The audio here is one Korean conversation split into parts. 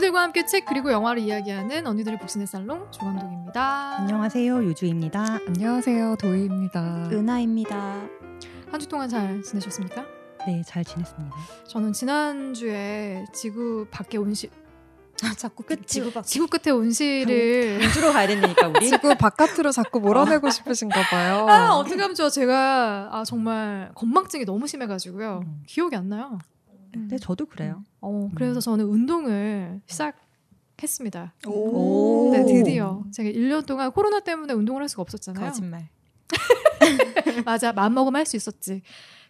언니들과 함께 책 그리고 영화를 이야기하는 언니들의 복신의 살롱 조감독입니다. 안녕하세요 유주입니다. 안녕하세요 도희입니다. 은하입니다. 한 주 동안 잘 지내셨습니까? 네, 잘 지냈습니다. 저는 지난주에 지구 밖에 온실 아, 자꾸 끝 지구 밖 지구 끝에 온실을 주로 가야 되니까 우리 지구 바깥으로 자꾸 어. 몰아내고 싶으신가 봐요. 아, 어떻게 하면 좋아? 제가 아 정말 건망증이 너무 심해 가지고요. 음. 기억이 안 나요. 근데 음. 네, 저도 그래요. 어, 음. 그래서 음. 저는 운동을 시작했습니다. 오. 네, 드디어 제가 1년 동안 코로나 때문에 운동을 할 수가 없었잖아요. 거짓말. 맞아, 마음 먹으면 할 수 있었지.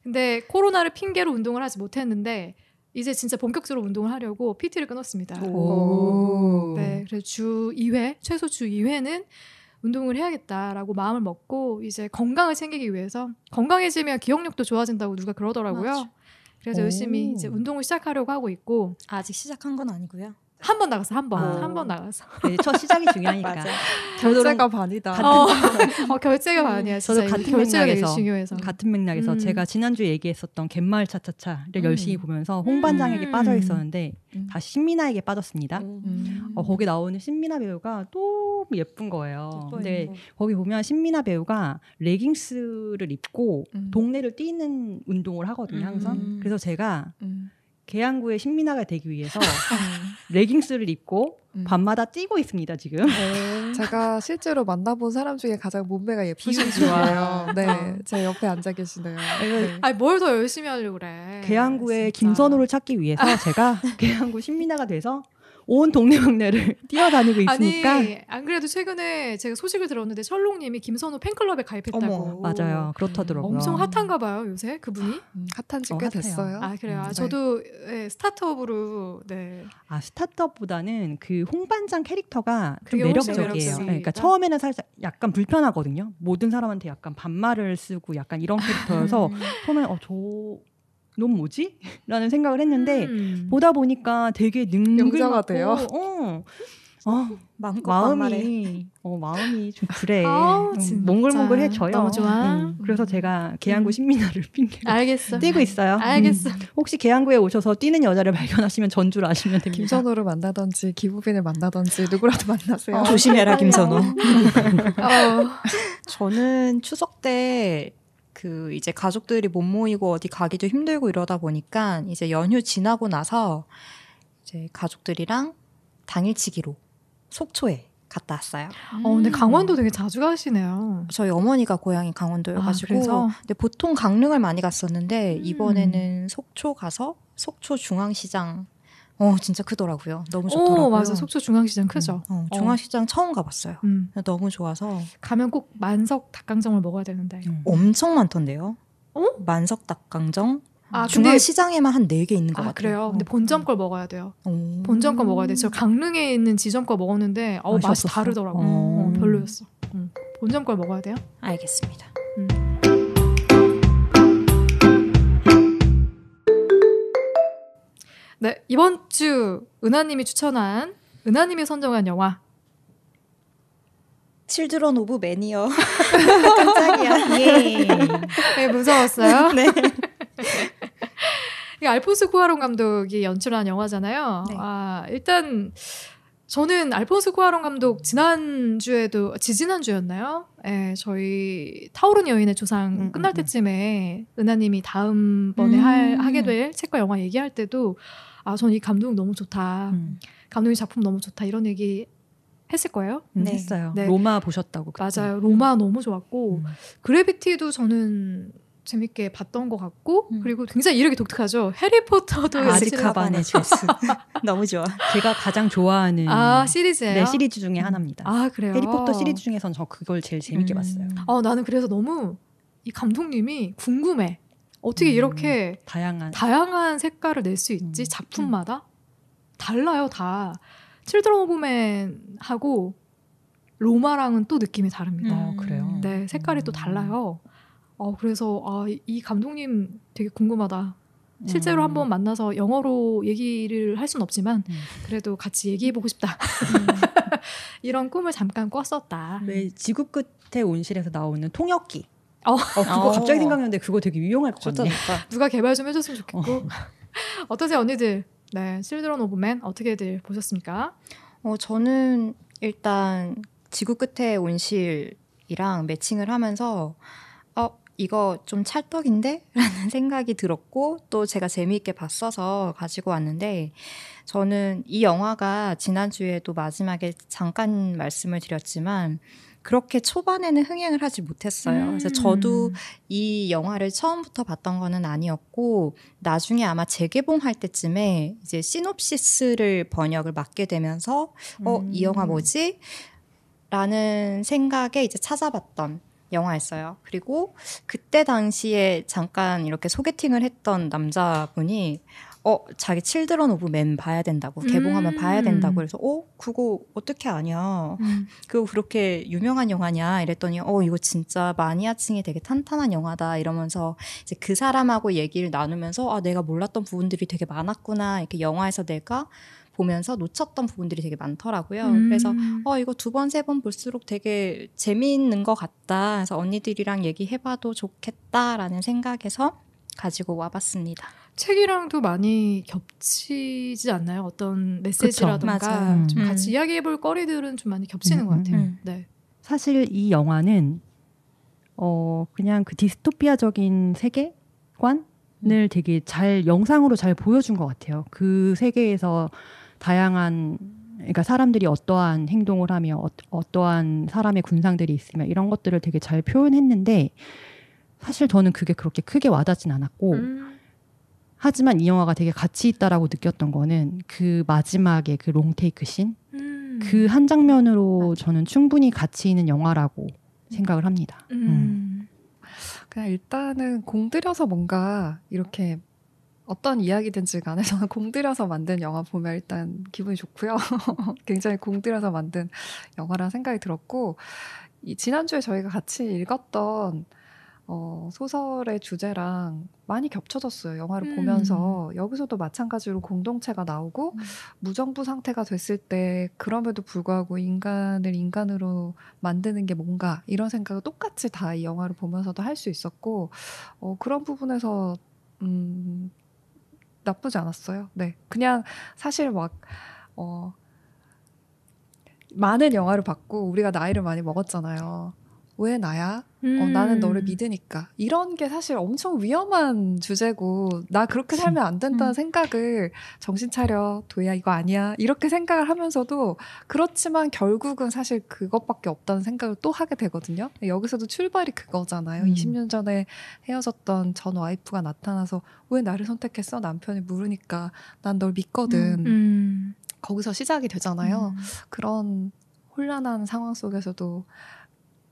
근데 코로나를 핑계로 운동을 하지 못했는데 이제 진짜 본격적으로 운동을 하려고 PT를 끊었습니다. 오. 네, 그래서 주 2회, 최소 주 2회는 운동을 해야겠다라고 마음을 먹고 이제 건강을 챙기기 위해서 건강해지면 기억력도 좋아진다고 누가 그러더라고요. 맞아. 그래서 오. 열심히 이제 운동을 시작하려고 하고 있고 아직 시작한 건 아니고요. 한번 나가서 한 번, 한 번 나가서. 네, 첫 시작이 중요하니까. 결제가 반이다. 어, 어, 결제가 반이야. 저도 같은 맥락에서, 중요해서. 같은 맥락에서 음. 제가 지난주 얘기했었던 갯마을 차차차를 음. 열심히 보면서 홍반장에게 음. 빠져 음. 있었는데 음. 다시 신민아에게 빠졌습니다. 음. 어, 거기 나오는 신민아 배우가 너무 예쁜 거예요. 근데 거기 보면 신민아 배우가 레깅스를 입고 동네를 뛰는 운동을 하거든요, 항상. 그래서 제가 계양구의 신민아가 되기 위해서 음. 레깅스를 입고 음. 밤마다 뛰고 있습니다 지금. 네. 제가 실제로 만나본 사람 중에 가장 몸매가 예쁘신 좋아요. 네, 어. 제 옆에 앉아 계시네요. 네. 네. 아니 뭘더 열심히 하려고 그래. 계양구의 김선호를 찾기 위해서 제가 계양구 신민아가 돼서 온 동네방네를 뛰어다니고 있으니까. 아니, 안 그래도 최근에 제가 소식을 들었는데 철롱님이 김선호 팬클럽에 가입했다고. 어머, 맞아요. 그렇다더라고요. 엄청 핫한가 봐요 요새 그분이. 음, 핫한 지꽤 어, 됐어요. 아 그래요. 아, 음, 네. 저도 네, 스타트업으로 네. 아 스타트업보다는 그 홍반장 캐릭터가 좀 매력적이에요. 네, 그러니까 처음에는 살짝 약간 불편하거든요. 모든 사람한테 약간 반말을 쓰고 약간 이런 캐릭터여서 음. 처음에 어저 넌 뭐지? 라는 생각을 했는데 음. 보다 보니까 되게 능글하고 어. 어, 마음이 어 마음이 좀 그래 아우, 음, 몽글몽글해져요. 너무 좋아. 음, 그래서 음. 제가 계양구 음. 신민아를 핑계 알겠어. 뛰고 있어요. 알겠어. 음. 혹시 계양구에 오셔서 뛰는 여자를 발견하시면 전주를 아시면 됩니다. 김선호를 만나든지 기부빈을 만나든지 누구라도 만나세요. 어, 조심해라 김선호. 어. 저는 추석 때그 이제 가족들이 못 모이고 어디 가기도 힘들고 이러다 보니까 이제 연휴 지나고 나서 이제 가족들이랑 당일치기로 속초에 갔다 왔어요. 음. 어, 근데 음. 강원도 되게 자주 가시네요. 저희 어머니가 고향이 강원도여가지고. 아, 근데 보통 강릉을 많이 갔었는데, 음. 이번에는 음. 속초 가서 속초 중앙시장 어 진짜 크더라고요. 너무 좋더라고요. 오, 맞아. 속초 중앙시장 음, 크죠. 음, 어, 중앙시장 어. 처음 가봤어요. 음. 너무 좋아서 가면 꼭 만석 닭강정을 먹어야 되는데 음. 엄청 많던데요. 어? 만석 닭강정. 아, 중앙시장에만 한 네 개 있는 것 아, 같아요. 그래요. 어. 근데 본점 걸 먹어야 돼요. 어. 본점 걸 먹어야 돼. 저 강릉에 있는 지점 걸 먹었는데 어 맛이 다르더라고. 어, 별로였어. 음. 본점 걸 먹어야 돼요. 알겠습니다. 네 이번 주 은하님이 추천한 은하님이 선정한 영화 칠드런 오브 매니어 깜짝이야 예 네, 무서웠어요 네 알폰스 쿠아론 감독이 연출한 영화잖아요 네. 아 일단 저는 알폰스 쿠아론 감독 지난주에도 아, 지지난주였나요? 예, 저희 타오른 여인의 조상 음, 음 끝날 음, 때쯤에 은하님이 다음번에 음. 할, 하게 될 책과 영화 얘기할 때도 아, 전이 감독 너무 좋다. 음. 감독님 작품 너무 좋다. 이런 얘기 했을 거예요. 음, 네. 했어요. 네. 로마 보셨다고. 그때. 맞아요. 로마 음. 너무 좋았고 음. 그래비티도 저는 재밌게 봤던 것 같고 음. 그리고 굉장히 이력이 독특하죠. 해리포터도 아즈카반의 죄수 너무 좋아. 제가 가장 좋아하는 아 시리즈예요. 네 시리즈 중에 하나입니다. 아 그래요. 해리포터 시리즈 중에선 저 그걸 제일 재밌게 음. 봤어요. 아 나는 그래서 너무 이 감독님이 궁금해. 어떻게 음, 이렇게 다양한 다양한 색깔을 낼 수 있지? 음, 음. 작품마다 음. 달라요 다. 칠드런 오브맨하고 로마랑은 또 느낌이 다릅니다. 아, 그래요. 네, 색깔이 또 음. 달라요. 어, 그래서 아, 이 감독님 되게 궁금하다. 실제로 음. 한번 만나서 영어로 얘기를 할 수는 없지만 음. 그래도 같이 얘기해 보고 싶다 음. 이런 꿈을 잠깐 꿨었다. 왜 네, 지구 끝의 온실에서 나오는 통역기 어. 어 그거 어. 갑자기 생각났는데 그거 되게 유용할 것 같네. 누가 개발 좀 해줬으면 좋겠고. 어. 어떠세요 언니들? 네, 실드런 오브 맨 어떻게들 보셨습니까? 어, 저는 일단 지구 끝에 온 실이랑 매칭을 하면서 어, 이거 좀 찰떡인데? 라는 생각이 들었고 또 제가 재미있게 봤어서 가지고 왔는데 저는 이 영화가 지난주에도 마지막에 잠깐 말씀을 드렸지만 그렇게 초반에는 흥행을 하지 못했어요. 그래서 음. 저도 이 영화를 처음부터 봤던 거는 아니었고 나중에 아마 재개봉할 때쯤에 이제 시놉시스를 번역을 맡게 되면서 어이 음. 영화 뭐지? 라는 생각에 이제 찾아봤던 영화였어요. 그리고 그때 당시에 잠깐 이렇게 소개팅을 했던 남자분이 어 자기 칠드런 오브 맨 봐야 된다고 음. 개봉하면 음. 봐야 된다고 그래서 어 그거 어떻게 아냐 음. 그거 그렇게 유명한 영화냐 이랬더니 어 이거 진짜 마니아층이 되게 탄탄한 영화다 이러면서 이제 그 사람하고 얘기를 나누면서 아 내가 몰랐던 부분들이 되게 많았구나 이렇게 영화에서 내가 보면서 놓쳤던 부분들이 되게 많더라고요. 음. 그래서 어 이거 두 번 세 번 볼수록 되게 재미있는 것 같다. 그래서 언니들이랑 얘기해봐도 좋겠다라는 생각에서 가지고 와봤습니다. 책이랑도 많이 겹치지 않나요? 어떤 메시지라든가 좀 음. 같이 이야기해볼 거리들은 좀 많이 겹치는 음, 것 같아요. 음, 네. 사실 이 영화는 어 그냥 그 디스토피아적인 세계관을 음. 되게 잘 영상으로 잘 보여준 것 같아요. 그 세계에서 다양한 그러니까 사람들이 어떠한 행동을 하며 어, 떠한 사람의 군상들이 있으며 이런 것들을 되게 잘 표현했는데 사실 저는 그게 그렇게 크게 와닿진 않았고 음. 하지만 이 영화가 되게 가치 있다라고 느꼈던 거는 그 마지막에 그 롱테이크 신 그 한 장면으로 저는 충분히 가치 있는 영화라고 생각을 합니다. 음. 음. 그냥 일단은 공들여서 뭔가 이렇게 어떤 이야기든지 간에 저는 공들여서 만든 영화 보면 일단 기분이 좋고요. 굉장히 공들여서 만든 영화라 생각이 들었고, 이 지난주에 저희가 같이 읽었던 어, 소설의 주제랑 많이 겹쳐졌어요. 영화를 음. 보면서 여기서도 마찬가지로 공동체가 나오고 음. 무정부 상태가 됐을 때 그럼에도 불구하고 인간을 인간으로 만드는 게 뭔가 이런 생각을 똑같이 다 이 영화를 보면서도 할 수 있었고 어, 그런 부분에서 음, 나쁘지 않았어요. 네, 그냥 사실 막 어, 많은 영화를 봤고 우리가 나이를 많이 먹었잖아요. 왜 나야? 어, 음. 나는 너를 믿으니까. 이런 게 사실 엄청 위험한 주제고, 나 그렇게 그치. 살면 안 된다는 음. 생각을 정신 차려, 도야 이거 아니야. 이렇게 생각을 하면서도, 그렇지만 결국은 사실 그것밖에 없다는 생각을 또 하게 되거든요. 여기서도 출발이 그거잖아요. 음. 20년 전에 헤어졌던 전 와이프가 나타나서, 왜 나를 선택했어? 남편이 물으니까, 난 널 믿거든. 음, 음. 거기서 시작이 되잖아요. 음. 그런 혼란한 상황 속에서도,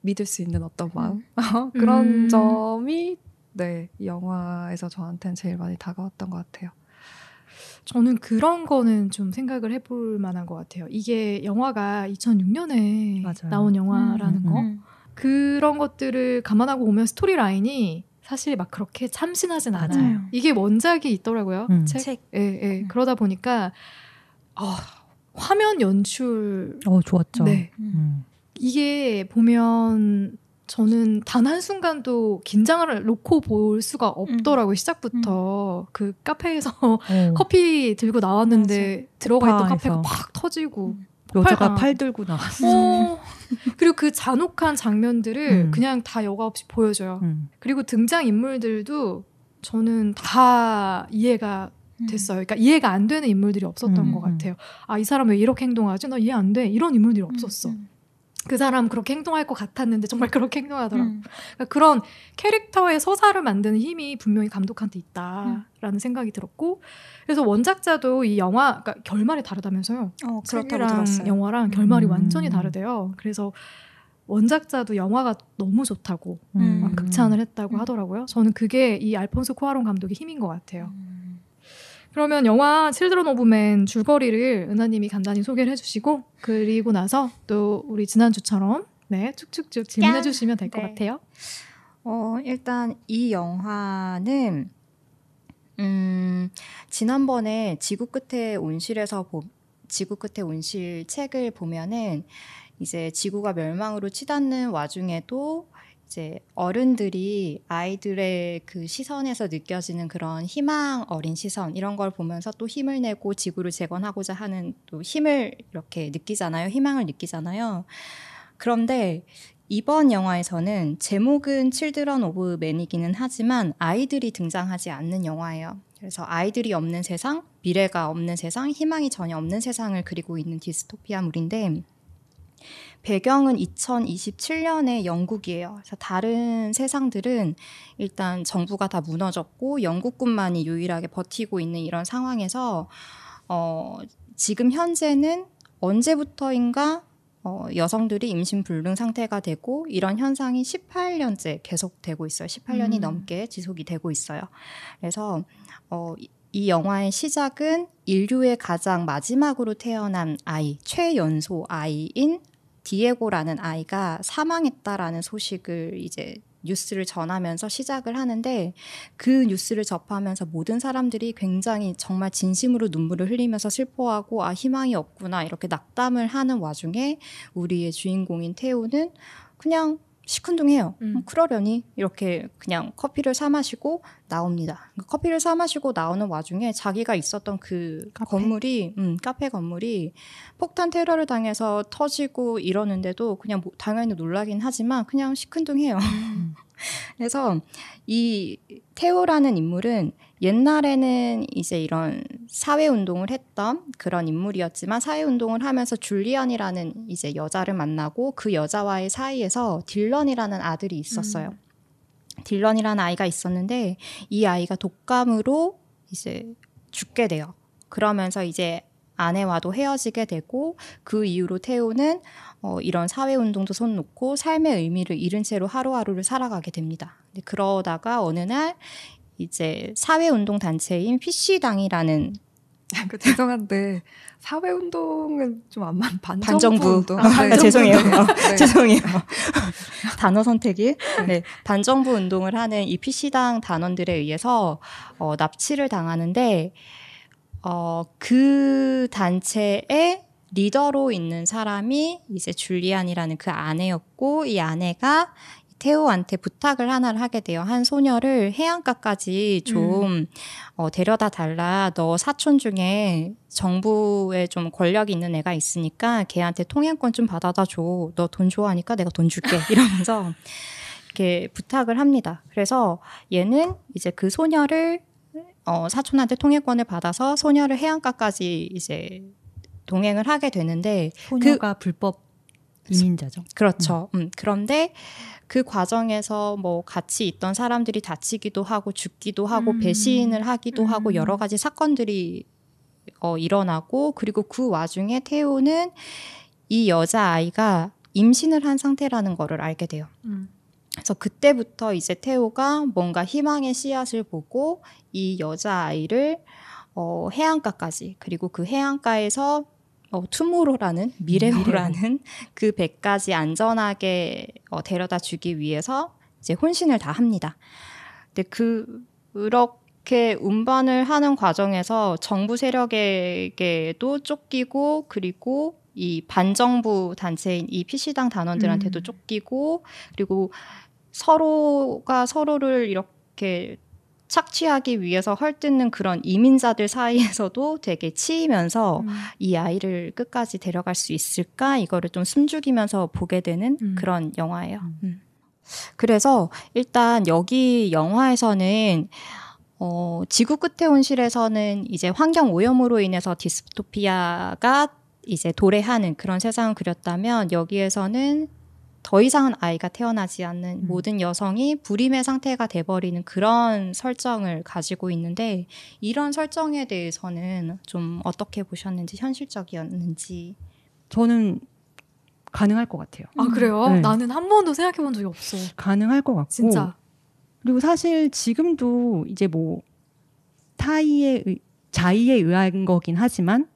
믿을 수 있는 어떤 마음 음. 그런 음. 점이 네, 영화에서 저한테는 제일 많이 다가왔던 것 같아요. 저는 그런 거는 좀 생각을 해볼 만한 것 같아요. 이게 영화가 2006년에 맞아요. 나온 영화라는 음, 음, 거. 음. 그런 것들을 감안하고 보면 스토리 라인이 사실 막 그렇게 참신하진 않아요. 맞아요. 이게 원작이 있더라고요. 음. 책. 책. 예, 예. 음. 그러다 보니까, 어, 화면 연출. 어, 좋았죠. 네. 이게 보면 저는 단 한 순간도 긴장을 놓고 볼 수가 음. 없더라고요. 음. 시작부터 음. 그 카페에서 어. 커피 들고 나왔는데 맞아. 들어가 있던 카페가 팍 터지고 음. 여자가 아. 팔 들고 나왔어. 어. 그리고 그 잔혹한 장면들을 음. 그냥 다 여과 없이 보여줘요. 음. 그리고 등장 인물들도 저는 다 이해가 됐어요. 그러니까 이해가 안 되는 인물들이 없었던 것 같아요. 아이 사람 왜 이렇게 행동하지? 나 이해 안 돼. 이런 인물들이 없었어. 그 사람 그렇게 행동할 것 같았는데 정말 그렇게 행동하더라고. 음. 그러니까 그런 캐릭터의 서사를 만드는 힘이 분명히 감독한테 있다라는 음. 생각이 들었고, 그래서 원작자도 이 영화 그러니까 결말이 다르다면서요. 어, 그렇다고 들었어요. 영화랑 결말이 음. 완전히 다르대요. 그래서 원작자도 영화가 너무 좋다고 음. 막 극찬을 했다고 음. 하더라고요. 저는 그게 이 알폰소 코아론 감독의 힘인 것 같아요. 음. 그러면 영화 실드런 오브맨 줄거리를 은하님이 간단히 소개를 해주시고 그리고 나서 또 우리 지난주처럼 네 쭉쭉쭉 질문해 주시면 될것 네. 같아요. 어 일단 이 영화는 음 지난번에 지구 끝의 온실에서 보, 지구 끝의 온실 책을 보면은 이제 지구가 멸망으로 치닫는 와중에도 이제 어른들이 아이들의 그 시선에서 느껴지는 그런 희망 어린 시선 이런 걸 보면서 또 힘을 내고 지구를 재건하고자 하는 또 힘을 이렇게 느끼잖아요. 희망을 느끼잖아요. 그런데 이번 영화에서는 제목은 칠드런 오브 맨이기는 하지만 아이들이 등장하지 않는 영화예요. 그래서 아이들이 없는 세상, 미래가 없는 세상, 희망이 전혀 없는 세상을 그리고 있는 디스토피아물인데 배경은 2027년의 영국이에요. 그래서 다른 세상들은 일단 정부가 다 무너졌고 영국군만이 유일하게 버티고 있는 이런 상황에서 어, 지금 현재는 언제부터인가 어, 여성들이 임신 불능 상태가 되고 이런 현상이 18년째 계속되고 있어요. 18년이 음. 넘게 지속이 되고 있어요. 그래서 어, 이 영화의 시작은 인류의 가장 마지막으로 태어난 아이, 최연소 아이인 디에고라는 아이가 사망했다라는 소식을 이제 뉴스를 전하면서 시작을 하는데 그 뉴스를 접하면서 모든 사람들이 굉장히 정말 진심으로 눈물을 흘리면서 슬퍼하고 아 희망이 없구나 이렇게 낙담을 하는 와중에 우리의 주인공인 태우는 그냥 시큰둥해요. 음, 음. 그러려니 이렇게 그냥 커피를 사 마시고 나옵니다. 그러니까 커피를 사 마시고 나오는 와중에 자기가 있었던 그 카페? 건물이 음, 카페 건물이 폭탄 테러를 당해서 터지고 이러는데도 그냥 뭐, 당연히 놀라긴 하지만 그냥 시큰둥해요. 음. 그래서 이 테오라는 인물은 옛날에는 이제 이런 사회운동을 했던 그런 인물이었지만 사회운동을 하면서 줄리언이라는 이제 여자를 만나고 그 여자와의 사이에서 딜런이라는 아들이 있었어요. 음. 딜런이라는 아이가 있었는데 이 아이가 독감으로 이제 죽게 돼요. 그러면서 이제 아내와도 헤어지게 되고 그 이후로 태우는 어, 이런 사회운동도 손 놓고 삶의 의미를 잃은 채로 하루하루를 살아가게 됩니다. 그러다가 어느 날 이제 사회운동 단체인 피 c 당이라는그 아, 죄송한데 사회운동은 좀 안 맞. 는 반정부. 반정부. 아, 네. 죄송해요. 네. 죄송해요. 단어 선택이. 네. 네. 반정부 운동을 하는 이 PC당 단원들에 의해서 어, 납치를 당하는데 어, 그 단체의 리더로 있는 사람이 이제 줄리안이라는 그 아내였고 이 아내가 테오한테 부탁을 하나를 하게 돼요. 한 소녀를 해안가까지 좀 음. 어, 데려다 달라. 너 사촌 중에 정부에 좀 권력이 있는 애가 있으니까 걔한테 통행권 좀 받아다 줘. 너 돈 좋아하니까 내가 돈 줄게. 이러면서 이렇게 부탁을 합니다. 그래서 얘는 이제 그 소녀를 어, 사촌한테 통행권을 받아서 소녀를 해안가까지 이제 동행을 하게 되는데 그 소녀가 그, 불법 이민자죠. 그렇죠. 음. 음. 그런데 그 과정에서 뭐 같이 있던 사람들이 다치기도 하고 죽기도 하고 음. 배신을 하기도 음. 하고 여러 가지 사건들이 어, 일어나고 그리고 그 와중에 태우는이 여자 아이가 임신을 한 상태라는 거를 알게 돼요. 음. 그래서 그때부터 이제 태호가 뭔가 희망의 씨앗을 보고 이 여자 아이를 어, 해안가까지 그리고 그 해안가에서 어, 투모로라는 미래로라는 그 배까지 안전하게 어, 데려다 주기 위해서 이제 혼신을 다 합니다. 근데 그, 그렇게 운반을 하는 과정에서 정부 세력에게도 쫓기고 그리고 이 반정부 단체인 이 PC당 단원들한테도 음. 쫓기고 그리고 서로가 서로를 이렇게 착취하기 위해서 헐뜯는 그런 이민자들 사이에서도 되게 치이면서 음. 이 아이를 끝까지 데려갈 수 있을까 이거를 좀 숨죽이면서 보게 되는 음. 그런 영화예요. 음. 음. 그래서 일단 여기 영화에서는 어, 지구 끝에 온실에서는 이제 환경 오염으로 인해서 디스토피아가 이제 도래하는 그런 세상을 그렸다면 여기에서는 더 이상은 아이가 태어나지 않는 음. 모든 여성이 불임의 상태가 돼버리는 그런 설정을 가지고 있는데 이런 설정에 대해서는 좀 어떻게 보셨는지 현실적이었는지 저는 가능할 것 같아요. 아 음. 그래요? 네. 나는 한 번도 생각해 본 적이 없어. 가능할 것 같고 진짜. 그리고 사실 지금도 이제 뭐 타이의 자의에 의한 거긴 하지만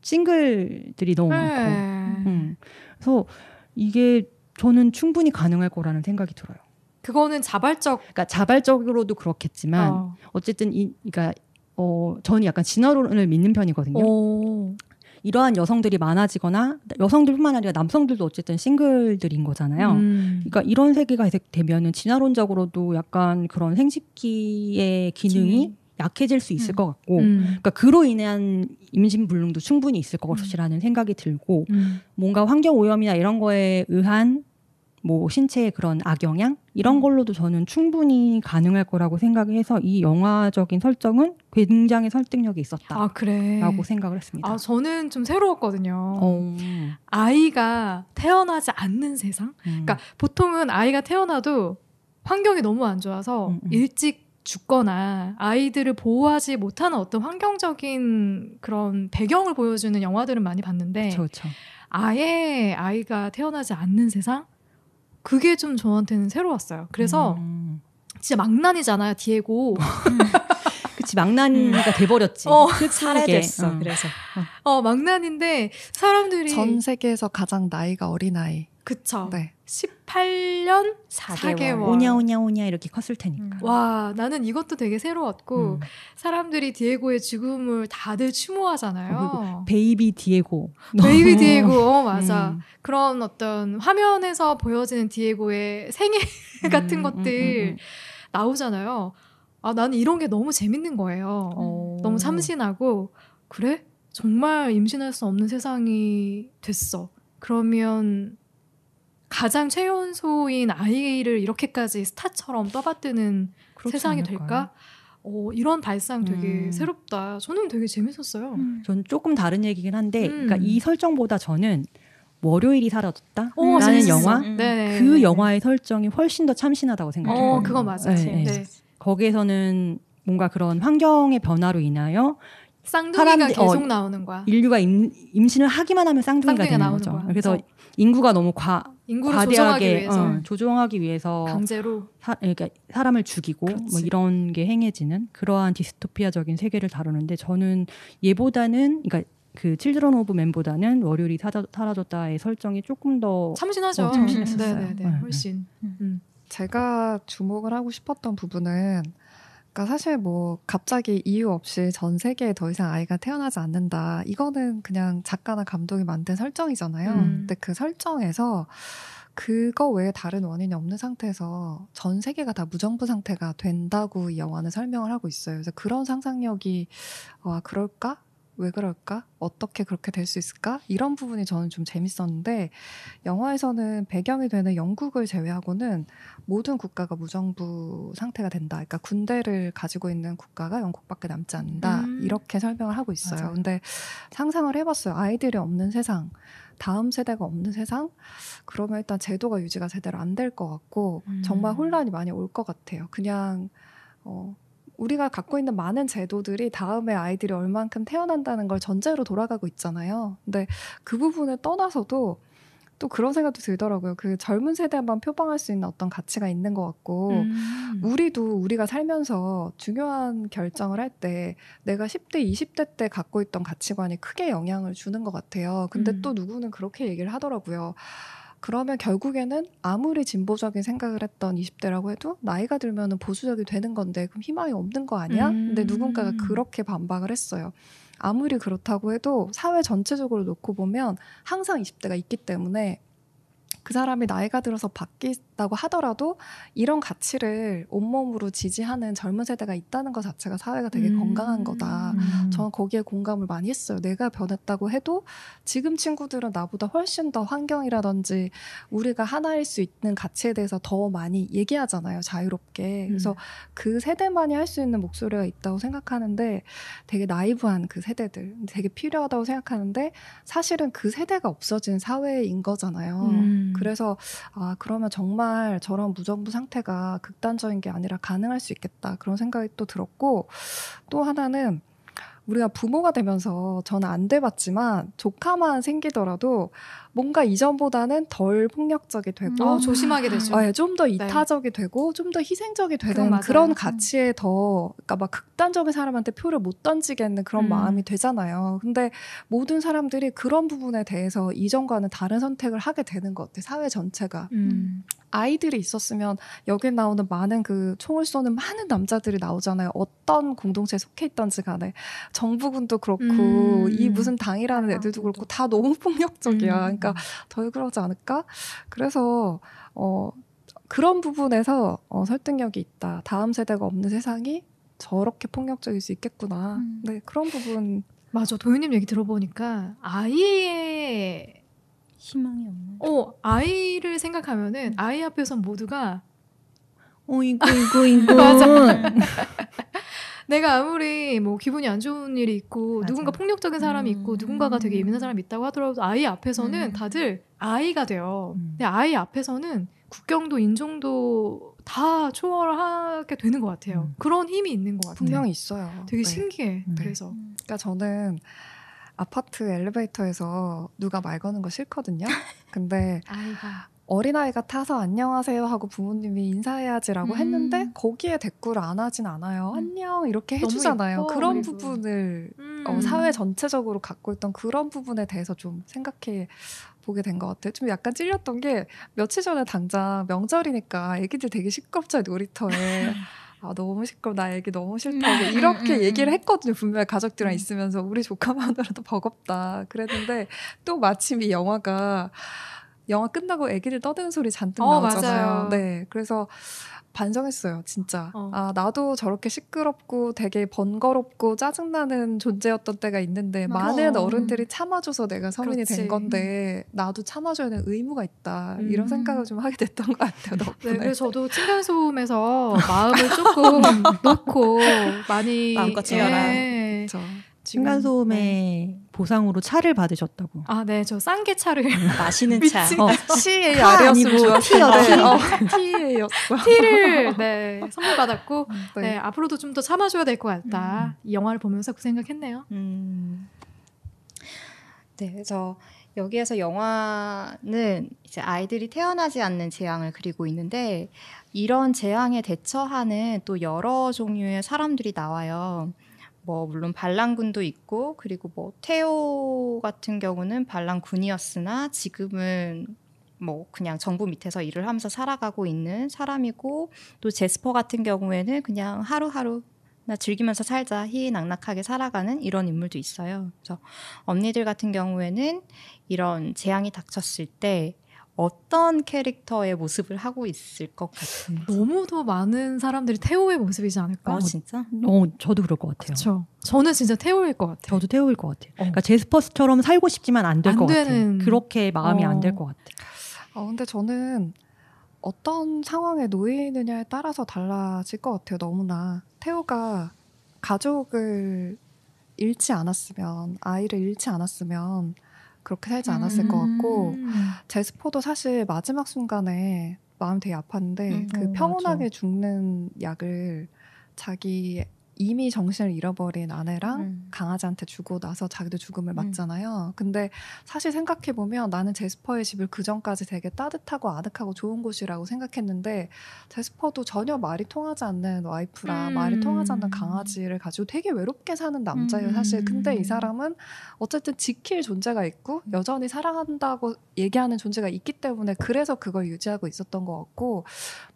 싱글들이 너무 네. 많고 음. 그래서 이게 저는 충분히 가능할 거라는 생각이 들어요. 그거는 자발적. 그러니까 자발적으로도 그렇겠지만 어. 어쨌든 이 그러니까 어 저는 약간 진화론을 믿는 편이거든요. 오. 이러한 여성들이 많아지거나 여성들뿐만 아니라 남성들도 어쨌든 싱글들인 거잖아요. 음. 그러니까 이런 세계가 되면은 진화론적으로도 약간 그런 생식기의 기능이 약해질 수 있을 음. 것 같고 음. 그러니까 그로 인한 임신 불능도 충분히 있을 것 것이라는 음. 생각이 들고 음. 뭔가 환경 오염이나 이런 거에 의한 뭐 신체의 그런 악영향 이런 음. 걸로도 저는 충분히 가능할 거라고 생각해서 이 영화적인 설정은 굉장히 설득력이 있었다라고 아, 그래. 생각을 했습니다. 아 저는 좀 새로웠거든요. 어. 아이가 태어나지 않는 세상. 음. 그러니까 보통은 아이가 태어나도 환경이 너무 안 좋아서 음, 음. 일찍 죽거나 아이들을 보호하지 못하는 어떤 환경적인 그런 배경을 보여주는 영화들은 많이 봤는데 그쵸, 그쵸. 아예 아이가 태어나지 않는 세상 그게 좀 저한테는 새로웠어요. 그래서 음. 진짜 망난이잖아요, 디에고. 음. 그치 망난이가 음. 돼버렸지. 어, 사라졌어. 응. 음. 그래서 어. 어 망난인데 사람들이 전 세계에서 가장 나이가 어린 아이. 그쵸. 네. 18년 4개월. 4개월. 오냐 오냐 오냐 이렇게 컸을 테니까. 음. 와, 나는 이것도 되게 새로웠고 음. 사람들이 디에고의 죽음을 다들 추모하잖아요. 어, 베이비 디에고. 베이비 디에고. 어, 음. 맞아. 음. 그런 어떤 화면에서 보여지는 디에고의 생애 음, 같은 음, 것들 나오잖아요. 아, 나는 이런 게 너무 재밌는 거예요. 어. 너무 참신하고 그래? 정말 임신할 수 없는 세상이 됐어. 그러면 가장 최연소인 아이를 이렇게까지 스타처럼 떠받드는 세상이 않을까요? 될까? 어, 이런 발상 되게 음. 새롭다. 저는 되게 재밌었어요. 음. 전 조금 다른 얘기긴 한데, 음. 그러니까 이 설정보다 저는 월요일이 사라졌다? 오, 어, 라는 재밌었어. 영화? 음. 네. 그 영화의 설정이 훨씬 더 참신하다고 생각해요. 어, 그건 맞아요. 네, 네. 거기에서는 뭔가 그런 환경의 변화로 인하여 쌍둥이가 사람, 어, 계속 어, 나오는 거야. 인류가 임, 신을 하기만 하면 쌍둥이가, 쌍둥이가 되는 거죠. 거야. 그래서 인구가 너무 과, 인구를 과대하게, 조정하기 어, 위해서 어, 조정하기 위해서 강제로 사, 예, 그러니까 사람을 죽이고 뭐 그렇지. 뭐 이런 게 행해지는 그러한 디스토피아적인 세계를 다루는데 저는 얘보다는 그러니까 그 칠드런 오브 맨보다는 월요일이 사자, 사라졌다의 설정이 조금 더 어, 참신하죠. 어, 참신했었어요. 음. 네, 네, 네, 네, 네. 훨씬. 음. 음. 제가 주목을 하고 싶었던 부분은 그러니까 사실 뭐 갑자기 이유 없이 전 세계에 더 이상 아이가 태어나지 않는다. 이거는 그냥 작가나 감독이 만든 설정이잖아요. 음. 근데 그 설정에서 그거 외에 다른 원인이 없는 상태에서 전 세계가 다 무정부 상태가 된다고 이 영화는 설명을 하고 있어요. 그래서 그런 상상력이 와 그럴까? 왜 그럴까? 어떻게 그렇게 될 수 있을까? 이런 부분이 저는 좀 재밌었는데 영화에서는 배경이 되는 영국을 제외하고는 모든 국가가 무정부 상태가 된다. 그러니까 군대를 가지고 있는 국가가 영국밖에 남지 않는다. 음. 이렇게 설명을 하고 있어요. 맞아요. 근데 상상을 해봤어요. 아이들이 없는 세상, 다음 세대가 없는 세상. 그러면 일단 제도가 유지가 제대로 안 될 것 같고 음. 정말 혼란이 많이 올 것 같아요. 그냥 어, 우리가 갖고 있는 많은 제도들이 다음에 아이들이 얼만큼 태어난다는 걸 전제로 돌아가고 있잖아요. 근데 그 부분을 떠나서도 또 그런 생각도 들더라고요. 그 젊은 세대만 표방할 수 있는 어떤 가치가 있는 것 같고, 음. 우리도 우리가 살면서 중요한 결정을 할 때 내가 10대, 20대 때 갖고 있던 가치관이 크게 영향을 주는 것 같아요. 근데 음. 또 누구는 그렇게 얘기를 하더라고요. 그러면 결국에는 아무리 진보적인 생각을 했던 20대라고 해도 나이가 들면 보수적이 되는 건데 그럼 희망이 없는 거 아니야? 음. 근데 누군가가 음. 그렇게 반박을 했어요. 아무리 그렇다고 해도 사회 전체적으로 놓고 보면 항상 20대가 있기 때문에 그 사람이 나이가 들어서 바뀌었다고 하더라도 이런 가치를 온몸으로 지지하는 젊은 세대가 있다는 것 자체가 사회가 되게 음. 건강한 거다. 음. 저는 거기에 공감을 많이 했어요. 내가 변했다고 해도 지금 친구들은 나보다 훨씬 더 환경이라든지 우리가 하나일 수 있는 가치에 대해서 더 많이 얘기하잖아요. 자유롭게. 음. 그래서 그 세대만이 할 수 있는 목소리가 있다고 생각하는데 되게 나이브한 그 세대들 되게 필요하다고 생각하는데 사실은 그 세대가 없어진 사회인 거잖아요. 음. 음. 그래서 아 그러면 정말 저런 무정부 상태가 극단적인 게 아니라 가능할 수 있겠다 그런 생각이 또 들었고 또 하나는 우리가 부모가 되면서 저는 안 돼봤지만 조카만 생기더라도 뭔가 이전보다는 덜 폭력적이 되고 아, 조심하게 되죠. 아, 예, 좀더 네. 이타적이 네. 되고 좀 더 희생적이 되는 그런, 음. 가치에 더 그러니까 막 극단적인 사람한테 표를 못 던지겠는 그런 음. 마음이 되잖아요. 근데 모든 사람들이 그런 부분에 대해서 이전과는 다른 선택을 하게 되는 것 같아. 요 사회 전체가. 음. 아이들이 있었으면 여기 나오는 많은 그 총을 쏘는 많은 남자들이 나오잖아요. 어떤 공동체에 속해 있던지 간에 정부군도 그렇고 음. 이 무슨 당이라는 애들도 아, 그렇고 그렇죠. 다 너무 폭력적이야. 그 그러니까 음. 덜 그러지 않을까? 그래서 어, 그런 부분에서 어, 설득력이 있다. 다음 세대가 없는 세상이 저렇게 폭력적일 수 있겠구나. 음. 네, 그런 부분. 맞아. 도윤님 얘기 들어보니까 아이의 희망이 없는. 어, 아이를 생각하면은 음. 아이 앞에선 모두가 어 이거 이거 이거 맞아. 내가 아무리 뭐 기분이 안 좋은 일이 있고 맞아. 누군가 폭력적인 사람이 음. 있고 누군가가 되게 예민한 사람이 있다고 하더라도 아이 앞에서는 음. 다들 아이가 돼요. 음. 근데 아이 앞에서는 국경도 인종도 다 초월하게 되는 것 같아요. 음. 그런 힘이 있는 것 같아요. 분명히 있어요. 되게 네. 신기해. 음. 그래서 음. 그러니까 저는 아파트 엘리베이터에서 누가 말 거는 거 싫거든요. 근데 아이가. 어린아이가 타서 안녕하세요 하고 부모님이 인사해야지라고 음. 했는데 거기에 댓글을 안 하진 않아요. 음. 안녕 이렇게 해주잖아요. 그런 그리고. 부분을 어, 음. 어, 사회 전체적으로 갖고 있던 그런 부분에 대해서 좀 생각해 보게 된 것 같아요. 좀 약간 찔렸던 게 며칠 전에 당장 명절이니까 애기들 되게 시끄럽죠 놀이터에. 아 너무 시끄러 나 애기 너무 싫다 음. 이렇게 음, 음, 얘기를 했거든요 분명히 가족들이랑 있으면서 우리 조카만으로도 버겁다 그랬는데 또 마침 이 영화가 영화 끝나고 애기를 떠드는 소리 잔뜩 어, 나오잖아요. 맞아요. 네, 그래서 반성했어요, 진짜. 어. 아, 나도 저렇게 시끄럽고 되게 번거롭고 짜증나는 존재였던 때가 있는데, 맞아. 어. 많은 어른들이 참아줘서 내가 성인이 그렇지. 된 건데, 나도 참아줘야 하는 의무가 있다. 음. 이런 생각을 좀 하게 됐던 것 같아요, 덕분에. 네, 그래서 저도 층간소음에서 마음을 조금 놓고 많이. 마음껏 채워라. 예. 층간소음에 네. 보상으로 차를 받으셨다고. 아, 네. 저싼게 차를 마시는 음, 차. 어. C의 아니고 T였어요. T였어. T를 네, 선물 받았고 음, 네. 네 앞으로도 좀 더 참아줘야 될 것 같다. 음. 이 영화를 보면서 그 생각했네요. 음. 네, 그래서 여기에서 영화는 이제 아이들이 태어나지 않는 재앙을 그리고 있는데 이런 재앙에 대처하는 또 여러 종류의 사람들이 나와요. 뭐 물론 반란군도 있고 그리고 뭐 태호 같은 경우는 반란군이었으나 지금은 뭐 그냥 정부 밑에서 일을 하면서 살아가고 있는 사람이고 또 제스퍼 같은 경우에는 그냥 하루하루 나 즐기면서 살자 희낙낙하게 살아가는 이런 인물도 있어요. 그래서 언니들 같은 경우에는 이런 재앙이 닥쳤을 때 어떤 캐릭터의 모습을 하고 있을 것 같은지 너무도 많은 사람들이 태호의 모습이지 않을까? 아, 진짜? 어, 어 저도 그럴 것 같아요. 그렇 저는 진짜 태호일 것 같아요. 저도 태호일 것 같아요. 어. 그러니까 제스퍼스처럼 살고 싶지만 안 될 것 같아요. 그렇게 마음이 어. 안될 것 같아요. 아, 근데 저는 어떤 상황에 놓이느냐에 따라서 달라질 것 같아요. 너무나 태호가 가족을 잃지 않았으면 아이를 잃지 않았으면 그렇게 살지 않았을 음. 것 같고 음. 제스포도 사실 마지막 순간에 마음 되게 아팠는데 음, 그 어, 평온하게 맞아. 죽는 약을 자기 이미 정신을 잃어버린 아내랑 음. 강아지한테 주고 나서 자기도 죽음을 음. 맞잖아요. 음. 근데 사실 생각해 보면 나는 제스퍼의 집을 그 전까지 되게 따뜻하고 아득하고 좋은 곳이라고 생각했는데 제스퍼도 전혀 말이 통하지 않는 와이프라 음. 말이 통하지 않는 강아지를 가지고 되게 외롭게 사는 남자예요. 음. 사실 근데 이 사람은 어쨌든 지킬 존재가 있고 음. 여전히 사랑한다고 얘기하는 존재가 있기 때문에 그래서 그걸 유지하고 있었던 것 같고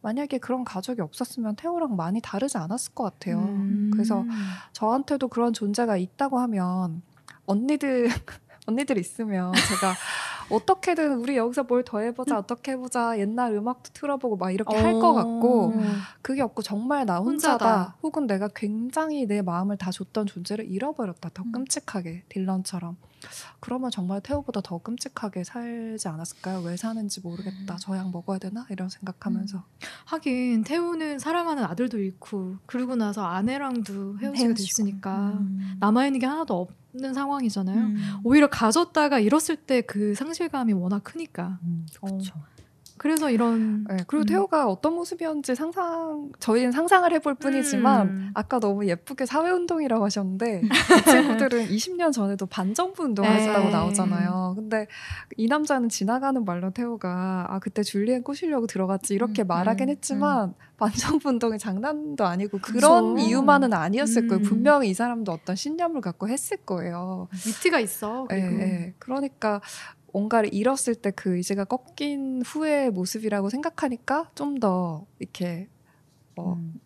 만약에 그런 가족이 없었으면 태호랑 많이 다르지 않았을 것 같아요. 그래서 음. 저한테도 그런 존재가 있다고 하면 언니들 언니들 있으면 제가 어떻게든 우리 여기서 뭘 더 해보자 어떻게 해보자 옛날 음악도 틀어보고 막 이렇게 할 것 같고 어. 그게 없고 정말 나 혼자다, 혼자다, 혹은 내가 굉장히 내 마음을 다 줬던 존재를 잃어버렸다 더 음. 끔찍하게 딜런처럼 그러면 정말 태우보다더 끔찍하게 살지 않았을까요? 왜 사는지 모르겠다. 음. 저약 먹어야 되나? 이런 생각하면서. 음. 하긴 태호는 사랑하는 아들도 잃고 그러고 나서 아내랑도 헤어지게 됐으니까 음. 남아 있는 게 하나도 없는 상황이잖아요. 음. 오히려 가졌다가 잃었을 때 그 상실감이 워낙 크니까. 그렇죠. 어. 그래서 이런 네, 그리고 음. 태호가 어떤 모습이었는지 상상 저희는 상상을 해볼 음. 뿐이지만 음. 아까 너무 예쁘게 사회운동이라고 하셨는데 이 친구들은 20년 전에도 반정부 운동을 했다고 네. 나오잖아요. 근데 이 남자는 지나가는 말로 태호가 아 그때 줄리엔 꼬시려고 들어갔지 이렇게 음. 말하긴 음, 했지만 음. 반정부 운동이 장난도 아니고 그런 그렇 이유만은 아니었을 거예요. 분명히 이 사람도 어떤 신념을 갖고 했을 거예요. 위트가 있어. 그 네, 네. 그러니까 뭔가를 잃었을 때 그 의지가 꺾인 후의 모습이라고 생각하니까 좀 더 이렇게 뭐 음.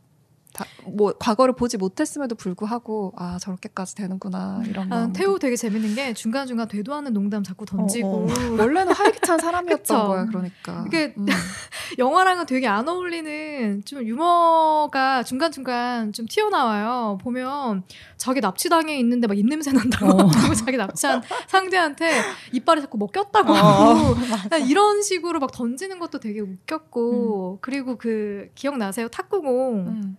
다, 뭐 과거를 보지 못했음에도 불구하고 아 저렇게까지 되는구나 이런 아, 태우 되게 재밌는 게 중간 중간 되도하는 농담 자꾸 던지고 어, 어. 원래는 활기찬 사람이었던 거야 그러니까 이게 음. 영화랑은 되게 안 어울리는 좀 유머가 중간 중간 좀 튀어나와요 보면 자기 납치당해 있는데 막 입냄새 난다고 어. 자기 납치한 상대한테 이빨이 자꾸 먹혔다고 어. 하 그러니까 이런 식으로 막 던지는 것도 되게 웃겼고 음. 그리고 그 기억나세요 탁구공 음.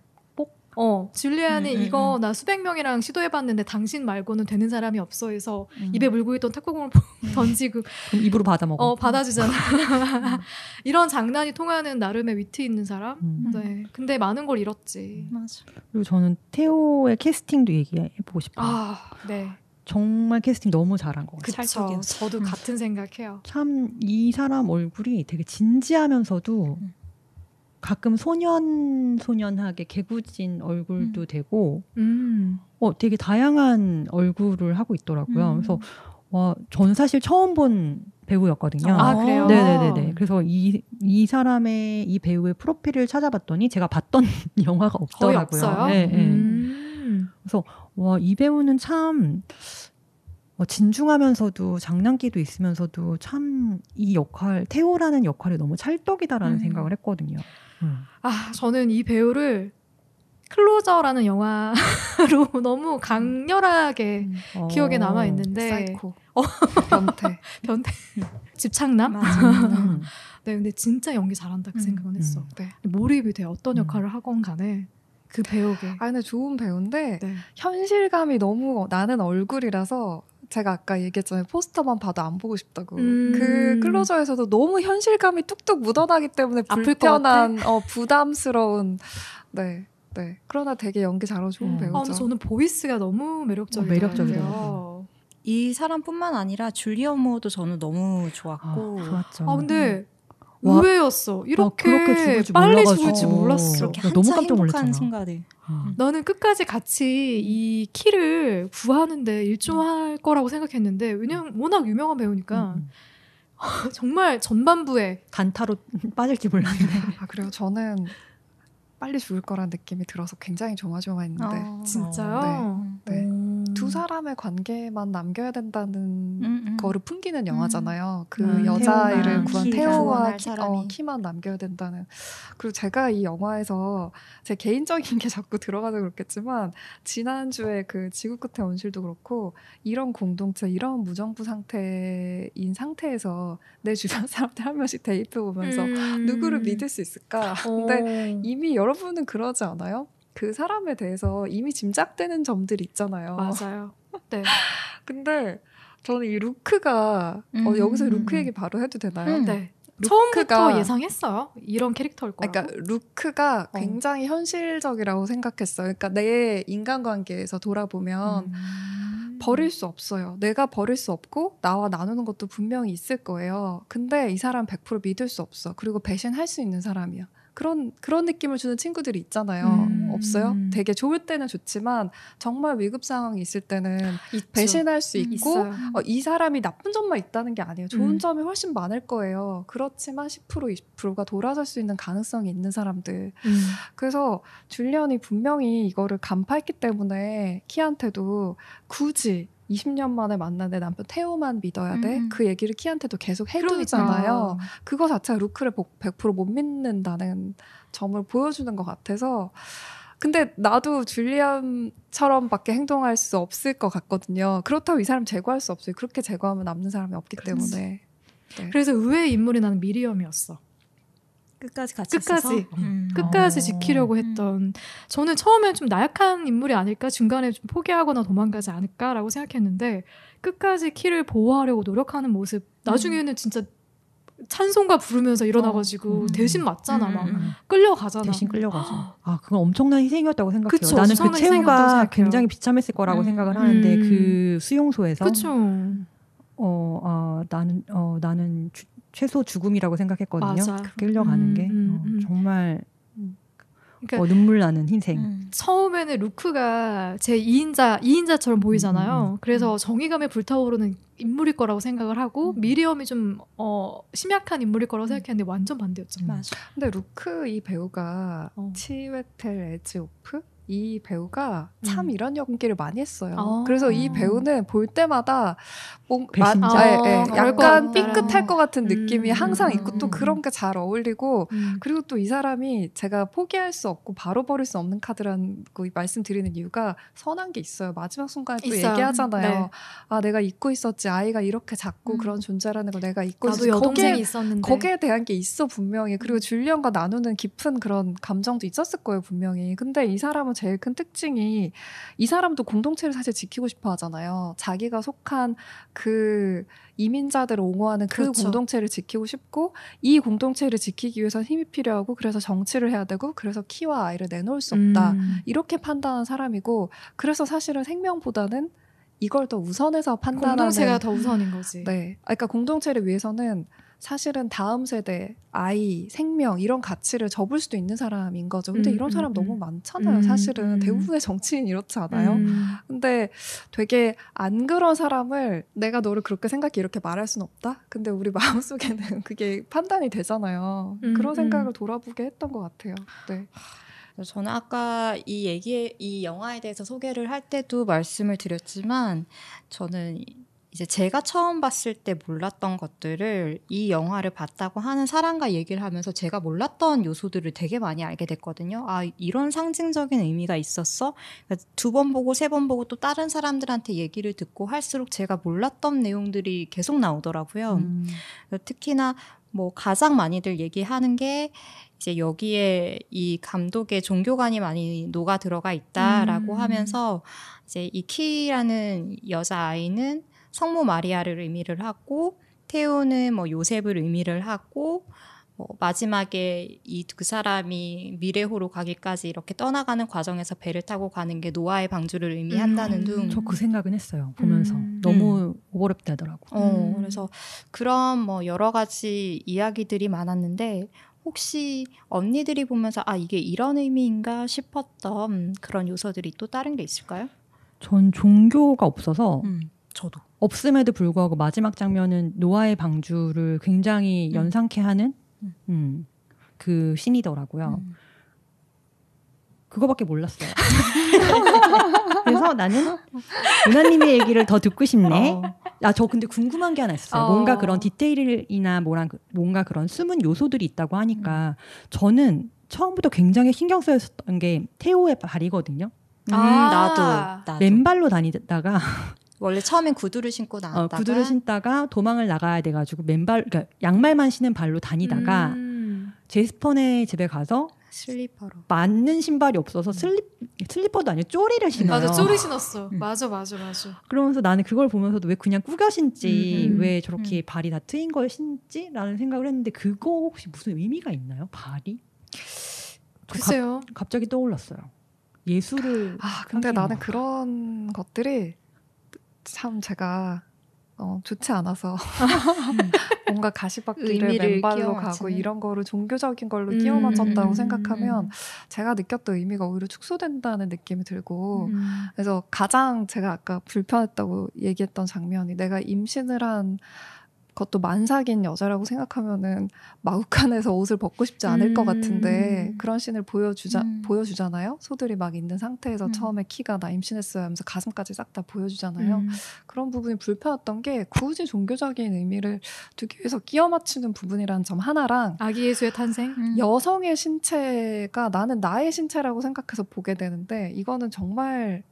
어, 줄리안이 음, 음, 이거 음. 나 수백 명이랑 시도해봤는데 당신 말고는 되는 사람이 없어 해서 음. 입에 물고 있던 탁구공을 던지고 입으로 받아 먹어. 어, 받아주잖아. 이런 장난이 통하는 나름의 위트 있는 사람. 네. 근데 많은 걸 잃었지. 맞아. 그리고 저는 태호의 캐스팅도 얘기해보고 싶어요. 아, 네. 정말 캐스팅 너무 잘한 것 같아요. 그쵸. 저도 같은 생각해요. 참 이 사람 얼굴이 되게 진지하면서도 가끔 소년 소년하게 개구진 얼굴도 음. 되고 음. 어 되게 다양한 얼굴을 하고 있더라고요. 음. 그래서 와 저는 사실 처음 본 배우였거든요. 아 그래요? 네네네. 그래서 이 이 사람의 이 배우의 프로필을 찾아봤더니 제가 봤던 영화가 없더라고요. 네, 네. 음. 그래서 와이 배우는 참 어, 진중하면서도 장난기도 있으면서도 참 이 역할 태호라는 역할에 너무 찰떡이다라는 음. 생각을 했거든요. 음. 아 저는 이 배우를 클로저라는 영화로 너무 강렬하게 음. 어, 기억에 남아 있는데 어, 변태 변태 집착남 음. 음. 네 근데 진짜 연기 잘한다 그 음. 생각은 했어 네. 몰입이 돼 어떤 역할을 하건 간에 그 배우게. 아 근데 좋은 배우인데 네. 현실감이 너무 나는 얼굴이라서 제가 아까 얘기했잖아요. 포스터만 봐도 안 보고 싶다고. 음. 그 클로저에서도 너무 현실감이 뚝뚝 묻어나기 때문에 불편한, 어, 부담스러운, 네. 네. 그러나 되게 연기 잘하고 음. 배우죠. 아, 저는 보이스가 너무 매력적이에요. 어, 매력적이에요. 이 사람뿐만 아니라 줄리어 모어도 저는 너무 좋았고. 아, 좋았죠. 아 근데 의외였어. 아, 이렇게 아, 죽을지 빨리 죽을지 몰랐어. 어, 너무 깜짝 놀랐잖아. 순간에. 아. 나는 끝까지 같이 이 키를 구하는데 일조할 음. 거라고 생각했는데 왜냐면 워낙 유명한 배우니까 음. 음. 정말 전반부에 단타로 빠질지 몰랐네. 아, 그래요. 저는 빨리 죽을 거란 느낌이 들어서 굉장히 조마조마했는데. 아, 진짜요? 네. 음. 네. 사람의 관계만 남겨야 된다는 음, 음. 거를 풍기는 음. 영화잖아요. 그 음, 여자아이를 구한 태호와 키, 어, 키만 남겨야 된다는. 그리고 제가 이 영화에서 제 개인적인 게 자꾸 들어가서 그렇겠지만 지난주에 그 지구 끝의 온실도 그렇고 이런 공동체, 이런 무정부 상태인 상태에서 내 주변 사람들 한 명씩 데이트 보면서 음. 누구를 믿을 수 있을까? 어. 근데 이미 여러분은 그러지 않아요? 그 사람에 대해서 이미 짐작되는 점들 있잖아요. 맞아요. 네. 근데 저는 이 루크가 어, 음, 어, 여기서 루크 얘기 바로 해도 되나요? 음, 네. 처음부터 예상했어요. 이런 캐릭터일 거라고. 그러니까 루크가 어. 굉장히 현실적이라고 생각했어요. 그러니까 내 인간관계에서 돌아보면 음. 버릴 수 없어요. 내가 버릴 수 없고 나와 나누는 것도 분명히 있을 거예요. 근데 이 사람 100% 믿을 수 없어. 그리고 배신할 수 있는 사람이야. 그런 그런 느낌을 주는 친구들이 있잖아요. 음. 없어요? 되게 좋을 때는 좋지만 정말 위급 상황이 있을 때는 아, 있죠. 배신할 수 있고 어, 이 사람이 나쁜 점만 있다는 게 아니에요. 좋은 음. 점이 훨씬 많을 거예요. 그렇지만 10% 20%가 돌아설 수 있는 가능성이 있는 사람들. 음. 그래서 줄리언이 분명히 이거를 간파했기 때문에 키한테도 굳이 20년 만에 만난 내 남편 태호만 믿어야 돼. 음. 그 얘기를 키한테도 계속 해주잖아요. 그거 자체가 루크를 100%못 믿는다는 점을 보여주는 것 같아서. 근데 나도 줄리안처럼밖에 행동할 수 없을 것 같거든요. 그렇다고 이 사람 제거할 수 없어요. 그렇게 제거하면 남는 사람이 없기 그렇지. 때문에. 네. 그래서 의외의 인물이 나는 미리엄이었어. 끝까지 같이 끝까지 음. 끝까지 어. 지키려고 했던 음. 저는 처음엔 좀 나약한 인물이 아닐까 중간에 좀 포기하거나 도망가지 않을까라고 생각했는데 끝까지 키를 보호하려고 노력하는 모습 음. 나중에는 진짜 찬송가 부르면서 일어나가지고 어. 음. 대신 맞잖아 막 끌려가잖아 대신 끌려가서 아. 아 그건 엄청난 희생이었다고 생각해요 그쵸, 나는 그 채우가 굉장히 비참했을 거라고 음. 생각을 하는데 음. 그 수용소에서 그쵸. 어, 아, 나는, 어, 나는 주, 최소 죽음이라고 생각했거든요. 맞아 끌려가는 음, 게 음, 어, 음. 정말 그러니까 어, 눈물 나는 흰색. 음. 처음에는 루크가 제 2인자, 2인자처럼 보이잖아요. 음, 음, 음. 그래서 정의감에 불타오르는 인물일 거라고 생각을 하고 음. 미리엄이 좀 어, 심약한 인물일 거라고 생각했는데 완전 반대였죠. 맞 근데 루크 이 배우가 어. 치웨텔 에지오프 이 배우가 참 음. 이런 연기를 많이 했어요. 아. 그래서 이 배우는 볼 때마다 뭔가 아, 아, 예, 예. 아, 약간 삐끗할 것 같은 느낌이 음. 항상 있고 또 그런 게 잘 어울리고 음. 그리고 또 이 사람이 제가 포기할 수 없고 바로 버릴 수 없는 카드라고 말씀드리는 이유가 선한 게 있어요. 마지막 순간에 또 있어요. 얘기하잖아요. 네. 아 내가 잊고 있었지. 아이가 이렇게 작고 그런 음. 존재라는 걸 내가 잊고 있었지. 거기에, 있었는데. 거기에 대한 게 있어 분명히. 그리고 음. 줄리언과 나누는 깊은 그런 감정도 있었을 거예요 분명히. 근데 이 사람은 사람의 제일 큰 특징이 이 사람도 공동체를 사실 지키고 싶어 하잖아요. 자기가 속한 그 이민자들을 옹호하는 그 그렇죠. 공동체를 지키고 싶고 이 공동체를 지키기 위해서 힘이 필요하고 그래서 정치를 해야 되고 그래서 키와 아이를 내놓을 수 없다. 음. 이렇게 판단한 사람이고 그래서 사실은 생명보다는 이걸 더 우선해서 판단하는 공동체가 더 우선인 거지. 네. 아, 그러니까 공동체를 위해서는 사실은 다음 세대 아이 생명 이런 가치를 접을 수도 있는 사람인 거죠. 근데 음, 이런 음, 사람 음, 너무 많잖아요. 음, 사실은 음. 대부분의 정치인 이렇지 않아요. 음. 근데 되게 안 그런 사람을 내가 너를 그렇게 생각해 이렇게 말할 수는 없다. 근데 우리 마음속에는 그게 판단이 되잖아요. 그런 생각을 돌아보게 했던 것 같아요. 네. 저는 아까 이 얘기, 에이 영화에 대해서 소개를 할 때도 말씀을 드렸지만, 저는 이제 제가 처음 봤을 때 몰랐던 것들을 이 영화를 봤다고 하는 사람과 얘기를 하면서 제가 몰랐던 요소들을 되게 많이 알게 됐거든요. 아, 이런 상징적인 의미가 있었어? 그러니까 두번 보고 세 번 보고 또 다른 사람들한테 얘기를 듣고 할수록 제가 몰랐던 내용들이 계속 나오더라고요. 음. 특히나 뭐 가장 많이들 얘기하는 게 이제 여기에 이 감독의 종교관이 많이 녹아 들어가 있다라고 음. 하면서 이제 이키라는 여자 아이는 성모 마리아를 의미를 하고 태우는뭐 요셉을 의미를 하고 뭐 마지막에 이 두 사람이 미래호로 가기까지 이렇게 떠나가는 과정에서 배를 타고 가는 게 노아의 방주를 의미한다는 음, 둥. 저 그 생각은 했어요. 보면서 음. 너무 음. 오버랩되더라고. 어, 음. 그래서 그런 뭐 여러 가지 이야기들이 많았는데 혹시 언니들이 보면서 아 이게 이런 의미인가 싶었던 그런 요소들이 또 다른 게 있을까요? 전 종교가 없어서 음, 저도 없음에도 불구하고 마지막 장면은 노아의 방주를 굉장히 음. 연상케 하는 음, 음. 그 신이더라고요. 음. 그거밖에 몰랐어요. 그래서 나는 유나님의 얘기를 더 듣고 싶네. 어. 아저 근데 궁금한 게 하나 있어요. 어. 뭔가 그런 디테일이나 뭐랑 그, 뭔가 그런 숨은 요소들이 있다고 하니까 음. 저는 처음부터 굉장히 신경 쓰였던 게 태호의 발이거든요. 음, 나도, 아. 나도, 맨발로 다니다가 원래 처음엔 구두를 신고 어, 나왔다가 어, 구두를 신다가 도망을 나가야 돼가지고 맨발 그러니까 양말만 신은 발로 다니다가 음. 제스퍼네 집에 가서 슬리퍼로 맞는 신발이 없어서 슬리 슬리퍼도 아니고 쪼리를 신어요. 맞아 쪼리 신었어. 음. 맞아 맞아 맞아. 그러면서 나는 그걸 보면서도 왜 그냥 꾸겨 신지 음, 음, 음, 왜 저렇게 발이 다 트인 걸 신지라는 생각을 했는데 그거 혹시 무슨 의미가 있나요? 발이? 글쎄요. 갑, 갑자기 떠올랐어요. 예술을. 아, 근데 나는 그런 것들이 참 제가 어, 좋지 않아서 음. 뭔가 가시밭길을 맨발로 가고 이런 거를 종교적인 걸로 음, 끼워맞췄다고 음, 생각하면 음. 음. 제가 느꼈던 의미가 오히려 축소된다는 느낌이 들고 음. 그래서 가장 제가 아까 불편했다고 얘기했던 장면이 내가 임신을 한 그것도 만삭인 여자라고 생각하면은 마구칸에서 옷을 벗고 싶지 않을 음. 것 같은데 음. 그런 신을 보여주자 음. 보여주잖아요. 소들이 막 있는 상태에서 음. 처음에 키가 나 임신했어요 하면서 가슴까지 싹 다 보여주잖아요. 음. 그런 부분이 불편했던 게 굳이 종교적인 의미를 두기 위해서 끼어 맞추는 부분이라는 점 하나랑 아기 예수의 탄생 음. 여성의 신체가 나는 나의 신체라고 생각해서 보게 되는데 이거는 정말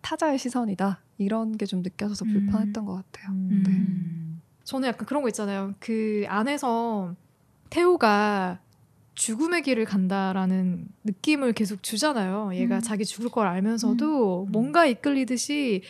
타자의 시선이다 이런 게 좀 느껴져서 불편했던 것 같아요. 네. 저는 약간 그런 거 있잖아요. 그 안에서 태호가 죽음의 길을 간다라는 느낌을 계속 주잖아요. 얘가 음. 자기 죽을 걸 알면서도 음. 음. 뭔가 이끌리듯이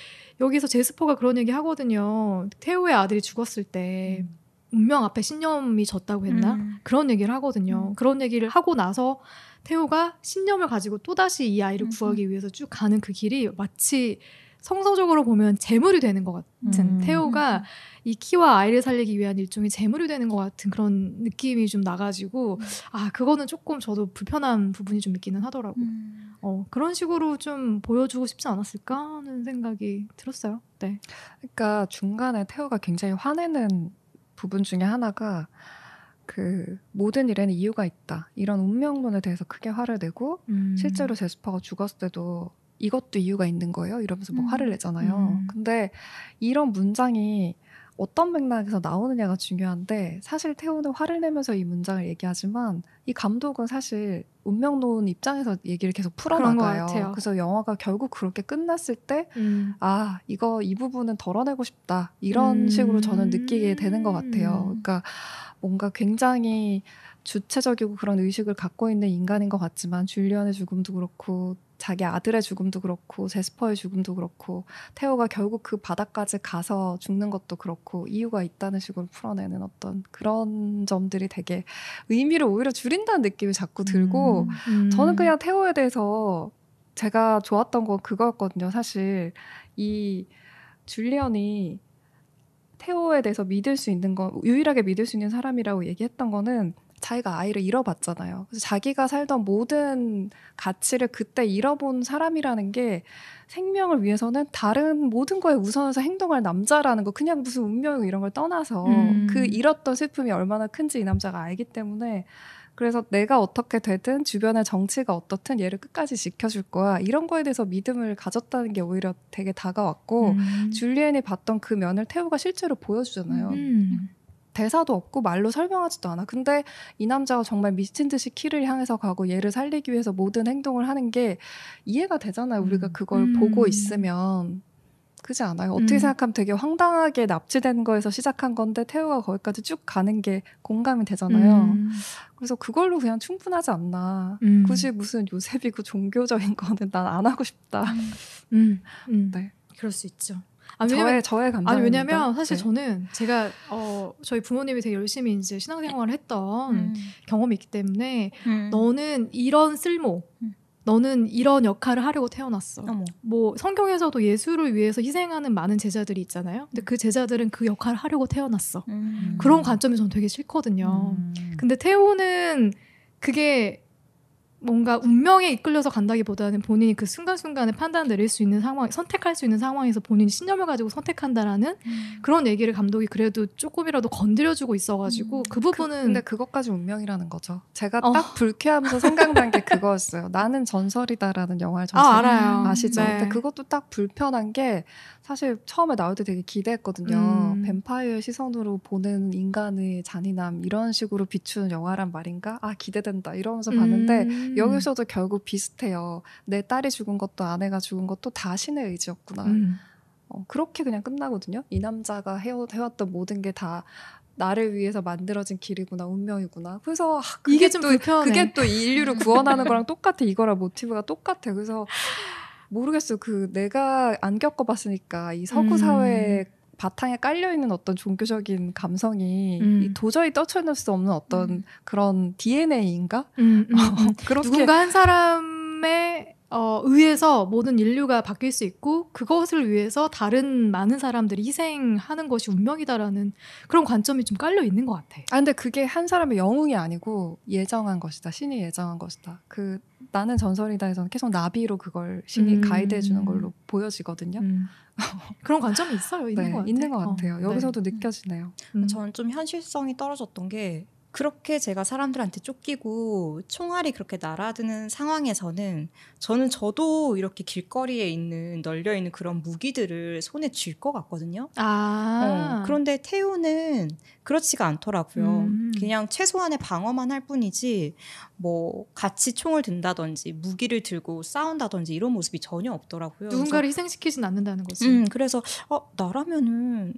여기서 제스퍼가 그런 얘기 하거든요. 태호의 아들이 죽었을 때 음. 운명 앞에 신념이 졌다고 했나? 음. 그런 얘기를 하거든요. 음. 그런 얘기를 하고 나서 태호가 신념을 가지고 또다시 이 아이를 구하기 위해서 쭉 가는 그 길이 마치 성서적으로 보면 재물이 되는 것 같은 음. 태호가 이 키와 아이를 살리기 위한 일종의 재물이 되는 것 같은 그런 느낌이 좀 나가지고 아 그거는 조금 저도 불편한 부분이 좀 있기는 하더라고. 음. 어 그런 식으로 좀 보여주고 싶지 않았을까 하는 생각이 들었어요. 네. 그러니까 중간에 태호가 굉장히 화내는 부분 중에 하나가 그 모든 일에는 이유가 있다 이런 운명론에 대해서 크게 화를 내고 음. 실제로 제스퍼가 죽었을 때도 이것도 이유가 있는 거예요? 이러면서 막 음. 화를 내잖아요. 음. 근데 이런 문장이 어떤 맥락에서 나오느냐가 중요한데 사실 태우는 화를 내면서 이 문장을 얘기하지만 이 감독은 사실 운명론 입장에서 얘기를 계속 풀어나가요. 그래서 영화가 결국 그렇게 끝났을 때아 음. 아, 이거 이 부분은 덜어내고 싶다 이런 음. 식으로 저는 느끼게 되는 것 같아요. 음. 그러니까 뭔가 굉장히 주체적이고 그런 의식을 갖고 있는 인간인 것 같지만 줄리언의 죽음도 그렇고 자기 아들의 죽음도 그렇고 제스퍼의 죽음도 그렇고 태호가 결국 그 바닥까지 가서 죽는 것도 그렇고 이유가 있다는 식으로 풀어내는 어떤 그런 점들이 되게 의미를 오히려 줄인다는 느낌이 자꾸 들고 음, 음. 저는 그냥 태호에 대해서 제가 좋았던 건 그거였거든요. 사실 이 줄리언이 태호에 대해서 믿을 수 있는 건 유일하게 믿을 수 있는 사람이라고 얘기했던 거는 자기가 아이를 잃어봤잖아요. 그래서 자기가 살던 모든 가치를 그때 잃어본 사람이라는 게 생명을 위해서는 다른 모든 거에 우선해서 행동할 남자라는 거 그냥 무슨 운명 이런 걸 떠나서 음. 그 잃었던 슬픔이 얼마나 큰지 이 남자가 알기 때문에 그래서 내가 어떻게 되든 주변의 정치가 어떻든 얘를 끝까지 지켜줄 거야 이런 거에 대해서 믿음을 가졌다는 게 오히려 되게 다가왔고 음. 줄리엔이 봤던 그 면을 태우가 실제로 보여주잖아요. 음. 대사도 없고 말로 설명하지도 않아. 근데 이 남자가 정말 미친 듯이 키를 향해서 가고 얘를 살리기 위해서 모든 행동을 하는 게 이해가 되잖아요. 우리가 음. 그걸 음. 보고 있으면. 그지 않아요? 어떻게 음. 생각하면 되게 황당하게 납치된 거에서 시작한 건데 태우가 거기까지 쭉 가는 게 공감이 되잖아요. 음. 그래서 그걸로 그냥 충분하지 않나. 음. 굳이 무슨 요셉이고 종교적인 거는 난 안 하고 싶다. 음. 음. 네. 그럴 수 있죠. 아니, 왜냐면, 저의 감정. 아니 왜냐면 사실 네. 저는 제가 어 저희 부모님이 되게 열심히 이제 신앙생활을 했던 음. 경험이 있기 때문에 음. 너는 이런 쓸모 음. 너는 이런 역할을 하려고 태어났어. 어머. 뭐 성경에서도 예수를 위해서 희생하는 많은 제자들이 있잖아요. 근데 그 제자들은 그 역할을 하려고 태어났어. 음. 그런 관점이 저는 되게 싫거든요. 음. 근데 태호는 그게 뭔가 운명에 이끌려서 간다기보다는 본인이 그 순간순간에 판단 내릴 수 있는 상황, 선택할 수 있는 상황에서 본인이 신념을 가지고 선택한다라는 음. 그런 얘기를 감독이 그래도 조금이라도 건드려주고 있어가지고 음. 그 부분은 그, 근데 그것까지 운명이라는 거죠. 제가 어. 딱 불쾌하면서 생각난 게 그거였어요. 나는 전설이다라는 영화를 전설 아, 알아요. 아시죠? 네. 근데 그것도 딱 불편한 게 사실 처음에 나올 때 되게 기대했거든요. 음. 뱀파이어 시선으로 보는 인간의 잔인함 이런 식으로 비추는 영화란 말인가? 아 기대된다 이러면서 봤는데 음. 여기서도 결국 비슷해요. 내 딸이 죽은 것도 아내가 죽은 것도 다 신의 의지였구나. 음. 어, 그렇게 그냥 끝나거든요. 이 남자가 해오, 해왔던 모든 게 다 나를 위해서 만들어진 길이구나 운명이구나. 그래서 아, 이게 또 불편해. 그게 또 인류를 구원하는 거랑 똑같아 이거랑 모티브가 똑같아. 그래서 모르겠어그 내가 안 겪어봤으니까 이 서구 음. 사회 바탕에 깔려 있는 어떤 종교적인 감성이 음. 도저히 떨쳐낼 수 없는 어떤 음. 그런 DNA인가? 음, 어, 그렇게 누군가 한 사람의 어, 의해서 모든 인류가 바뀔 수 있고 그것을 위해서 다른 많은 사람들이 희생하는 것이 운명이다라는 그런 관점이 좀 깔려 있는 것 같아. 아 근데 그게 한 사람의 영웅이 아니고 예정한 것이다. 신이 예정한 것이다. 그 나는 전설이다에서는 계속 나비로 그걸 신이 음. 가이드해 주는 걸로 보여지거든요. 음. 그런 관점이 있어요. 있는 네, 것 어. 같아요. 있는 것 같아요. 어, 여기서도 네. 느껴지네요. 음. 어, 저는 좀 현실성이 떨어졌던 게 그렇게 제가 사람들한테 쫓기고 총알이 그렇게 날아드는 상황에서는 저는 저도 이렇게 길거리에 있는 널려 있는 그런 무기들을 손에 쥘것 같거든요. 아. 어, 그런데 태우는 그렇지가 않더라고요. 음. 그냥 최소한의 방어만 할 뿐이지 뭐 같이 총을 든다든지 무기를 들고 싸운다든지 이런 모습이 전혀 없더라고요. 누군가를 희생시키진 않는다는 거지. 음, 그래서 어, 나라면은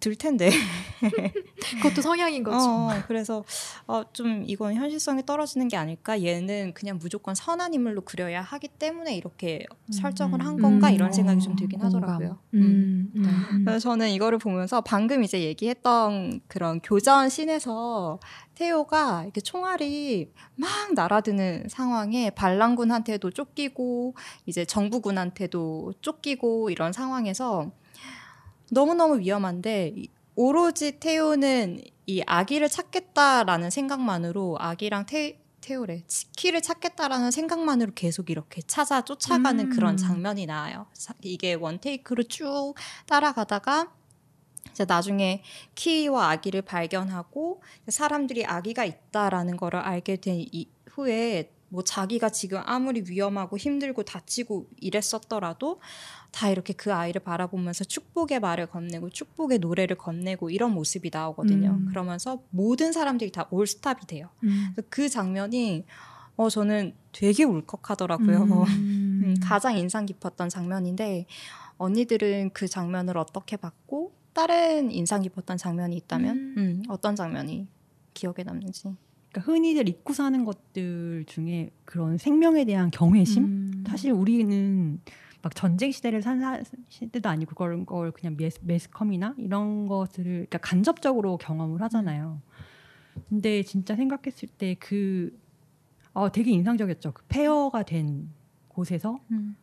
들 텐데. 그것도 성향인 어, 거죠. 어, 그래서 어, 좀 이건 현실성이 떨어지는 게 아닐까. 얘는 그냥 무조건 선한 인물로 그려야 하기 때문에 이렇게 음, 설정을 한 건가 음, 이런 생각이 어, 좀 들긴 어, 하더라고요. 음. 음. 음, 네. 그래서 저는 이거를 보면서 방금 이제 얘기했던 그런 교전 씬에서 태호가 이렇게 총알이 막 날아드는 상황에 반란군한테도 쫓기고 이제 정부군한테도 쫓기고 이런 상황에서 너무너무 위험한데 오로지 태우는 이 아기를 찾겠다라는 생각만으로 아기랑 태, 태우래 키를 찾겠다라는 생각만으로 계속 이렇게 찾아 쫓아가는 음. 그런 장면이 나와요. 이게 원테이크로 쭉 따라가다가 이제 나중에 키와 아기를 발견하고 사람들이 아기가 있다라는 거 알게 된 이후에 뭐 자기가 지금 아무리 위험하고 힘들고 다치고 이랬었더라도 다 이렇게 그 아이를 바라보면서 축복의 말을 건네고 축복의 노래를 건네고 이런 모습이 나오거든요. 음. 그러면서 모든 사람들이 다 올스탑이 돼요. 음. 그 장면이 어 저는 되게 울컥하더라고요. 음. 음. 가장 인상 깊었던 장면인데 언니들은 그 장면을 어떻게 봤고 다른 인상 깊었던 장면이 있다면 음. 음 어떤 장면이 기억에 남는지. 그러니까 흔히들 잊고 사는 것들 중에 그런 생명에 대한 경외심. 음. 사실 우리는 막 전쟁 시대를 산 사, 시대도 아니고 그런 걸 그냥 매스, 매스컴이나 이런 것들을 그러니까 간접적으로 경험을 하잖아요. 근데 진짜 생각했을 때그 어, 되게 인상적이었죠. 그 폐허가 된 곳에서 음.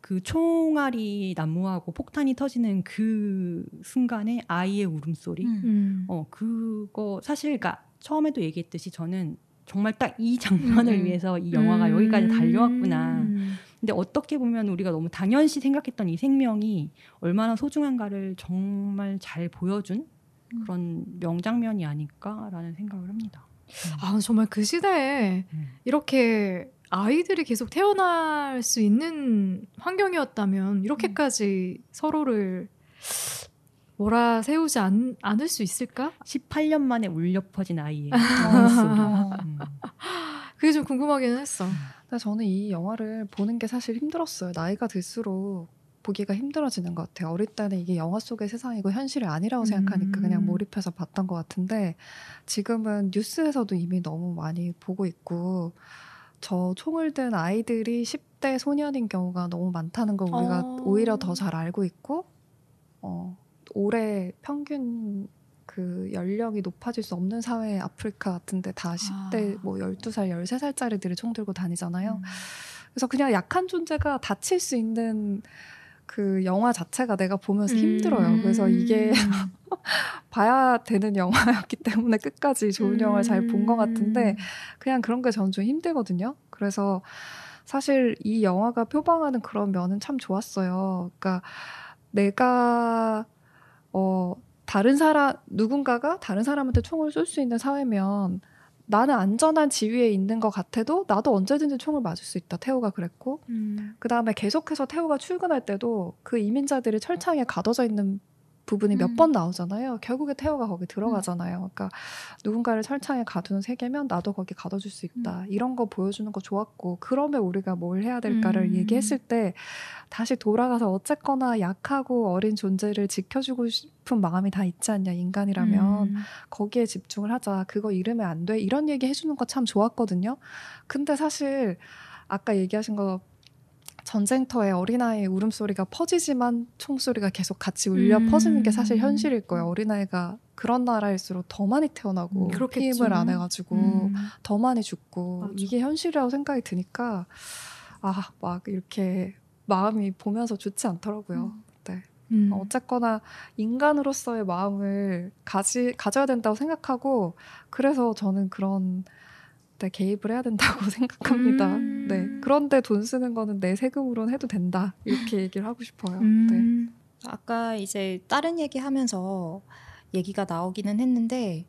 그 총알이 난무하고 폭탄이 터지는 그 순간에 아이의 울음소리. 음. 음. 어, 그거 사실 그니까 처음에도 얘기했듯이 저는 정말 딱 이 장면을 음. 위해서 이 영화가 여기까지 달려왔구나. 음. 근데 어떻게 보면 우리가 너무 당연시 생각했던 이 생명이 얼마나 소중한가를 정말 잘 보여준 음. 그런 명장면이 아닐까라는 생각을 합니다. 음. 아 정말 그 시대에 음. 이렇게 아이들이 계속 태어날 수 있는 환경이었다면 이렇게까지 음. 서로를 뭐라 세우지 않, 않을 수 있을까? 18년 만에 울려 퍼진 아이의 음 그게 좀 궁금하기는 했어. 근데 저는 이 영화를 보는 게 사실 힘들었어요. 나이가 들수록 보기가 힘들어지는 것 같아요. 어릴 때는 이게 영화 속의 세상이고 현실이 아니라고 생각하니까 음. 그냥 몰입해서 봤던 것 같은데 지금은 뉴스에서도 이미 너무 많이 보고 있고 저 총을 든 아이들이 10대 소년인 경우가 너무 많다는 걸 우리가 어. 오히려 더 잘 알고 있고 어, 올해 평균 그 연령이 높아질 수 없는 사회 아프리카 같은데 다 10대 아. 뭐 12살, 13살짜리들이 총 들고 다니잖아요. 음. 그래서 그냥 약한 존재가 다칠 수 있는 그 영화 자체가 내가 보면서 힘들어요. 음. 그래서 이게 봐야 되는 영화였기 때문에 끝까지 좋은 영화를 음. 잘본 것 같은데 음. 그냥 그런 게 저는 좀 힘들거든요. 그래서 사실 이 영화가 표방하는 그런 면은 참 좋았어요. 그러니까 내가 어 다른 사람 누군가가 다른 사람한테 총을 쏠 수 있는 사회면 나는 안전한 지위에 있는 것 같아도 나도 언제든지 총을 맞을 수 있다. 태호가 그랬고 음. 그 다음에 계속해서 태호가 출근할 때도 그 이민자들이 철창에 가둬져 있는 부분이 몇번 음. 나오잖아요. 결국에 태호가 거기 음. 들어가잖아요. 그러니까 누군가를 철창에 가두는 세계면 나도 거기 가둬줄 수 있다. 음. 이런 거 보여주는 거 좋았고 그러면 우리가 뭘 해야 될까를 얘기했을 때 다시 돌아가서 어쨌거나 약하고 어린 존재를 지켜주고 싶은 마음이 다 있지 않냐 인간이라면 거기에 집중을 하자. 그거 이으면안 돼. 이런 얘기 해주는 거 참 좋았거든요. 근데 사실 아까 얘기하신 거 전쟁터에 어린아이의 울음소리가 퍼지지만 총소리가 계속 같이 울려 음. 퍼지는 게 사실 현실일 거예요. 어린아이가 그런 나라일수록 더 많이 태어나고 음, 그렇겠죠. 피임을 안 해가지고 음. 더 많이 죽고 맞아. 이게 현실이라고 생각이 드니까 아 막 이렇게 마음이 보면서 좋지 않더라고요. 음. 네. 음. 어쨌거나 인간으로서의 마음을 가지 가져야 된다고 생각하고 그래서 저는 그런 네, 개입을 해야 된다고 생각합니다. 음. 네. 그런데 돈 쓰는 거는 내 세금으로는 해도 된다. 이렇게 얘기를 하고 싶어요. 음. 네. 아까 이제 다른 얘기 하면서 얘기가 나오기는 했는데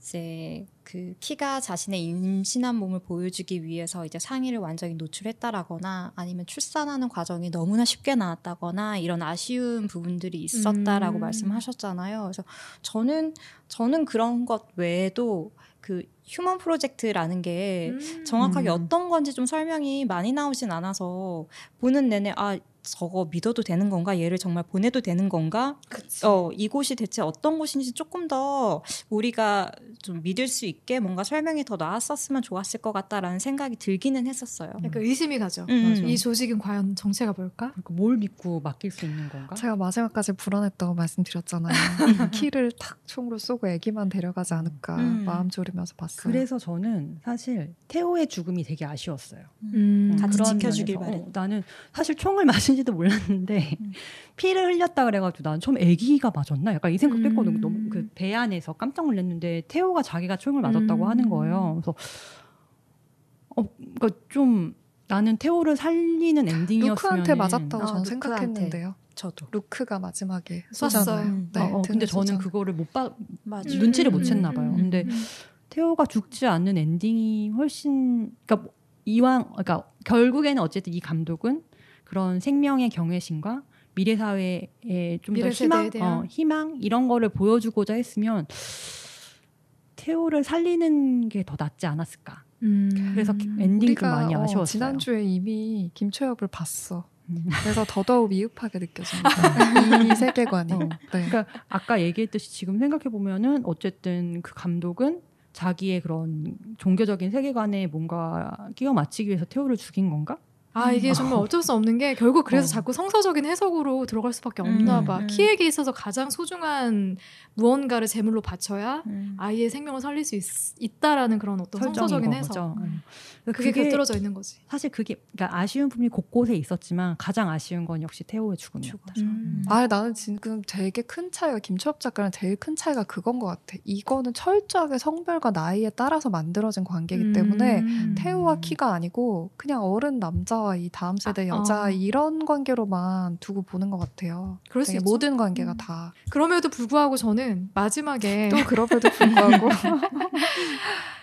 이제 그 키가 자신의 임신한 몸을 보여주기 위해서 이제 상의를 완전히 노출했다라거나 아니면 출산하는 과정이 너무나 쉽게 나왔다거나 이런 아쉬운 부분들이 있었다라고 음. 말씀하셨잖아요. 그래서 저는 저는 그런 것 외에도 그 휴먼 프로젝트라는 게 음. 정확하게 음. 어떤 건지 좀 설명이 많이 나오진 않아서 보는 내내 아 저거 믿어도 되는 건가? 얘를 정말 보내도 되는 건가? 그치. 어, 이곳이 대체 어떤 곳인지 조금 더 우리가 좀 믿을 수 있게 뭔가 설명이 더 나왔었으면 좋았을 것 같다라는 생각이 들기는 했었어요. 그러니까 의심이 가죠. 음. 이 조직은 과연 정체가 뭘까? 그러니까 뭘 믿고 맡길 수 있는 건가? 제가 마지막까지 불안했다고 말씀드렸잖아요. 키를 탁 총으로 쏘고 애기만 데려가지 않을까 음. 마음 졸이면서 봤어요. 그래서 저는 사실 태호의 죽음이 되게 아쉬웠어요. 음. 음 같이 지켜주길 바래. 어, 나는 사실 총을 마시 젖인지도 몰랐는데 음. 피를 흘렸다 그래가지고 난 처음 아기가 맞았나 약간 이 생각도 음. 했거든 너무 음. 그배 안에서 깜짝 놀랐는데 태호가 자기가 총을 맞았다고 음. 하는 거예요. 그래서 어 그러니까 좀 나는 태호를 살리는 엔딩이었으면 루크한테 맞았다고 어, 저는 생각했는데요. 저도 루크가 마지막에 쏘잖아요. 음. 네, 어, 어, 근데 저는 쏘잖아. 그거를 못 봐, 눈치를 못 음, 챘나 봐요. 근데 태호가 죽지 않는 엔딩이 훨씬 그러니까 이왕 그러니까 결국에는 어쨌든 이 감독은 그런 생명의 경외심과 미래 사회에 좀더 희망, 어, 희망 이런 거를 보여주고자 했으면 태호를 살리는 게 더 낫지 않았을까. 음, 그래서 엔딩이 많이 어, 아쉬웠어요. 어, 지난주에 이미 김초엽을 봤어. 음. 그래서 더더욱 미흡하게 느껴집니다. 어. 이 세계관이. 어. 네. 그러니까 아까 얘기했듯이 지금 생각해 보면은 어쨌든 그 감독은 자기의 그런 종교적인 세계관에 뭔가 끼워 맞추기 위해서 태호를 죽인 건가? 아 이게 음. 정말 어쩔 수 없는 게 결국 그래서 어. 자꾸 성서적인 해석으로 들어갈 수밖에 음, 없나 음, 봐. 음. 키에게 있어서 가장 소중한 무언가를 제물로 바쳐야 음. 아이의 생명을 살릴 수 있, 다라는 그런 어떤 성서적인 해석. 거 음. 그게, 그게 곁들여져 있는 거지. 사실 그게 그러니까 아쉬운 부분이 곳곳에 있었지만 가장 아쉬운 건 역시 태호의 죽음이었다. 그렇죠. 아 나는 지금 되게 큰 차이가 김철엽 작가랑 제일 큰 차이가 그건 것 같아. 이거는 철저하게 성별과 나이에 따라서 만들어진 관계이기 때문에 태호와 키가 아니고 그냥 어른 남자 남자와 아, 이 다음 아, 세대 아, 여자 아. 이런 관계로만 두고 보는 것 같아요. 그럴 수 있죠. 모든 관계가 음. 다. 그럼에도 불구하고 저는 마지막에 또 그럼에도 불구하고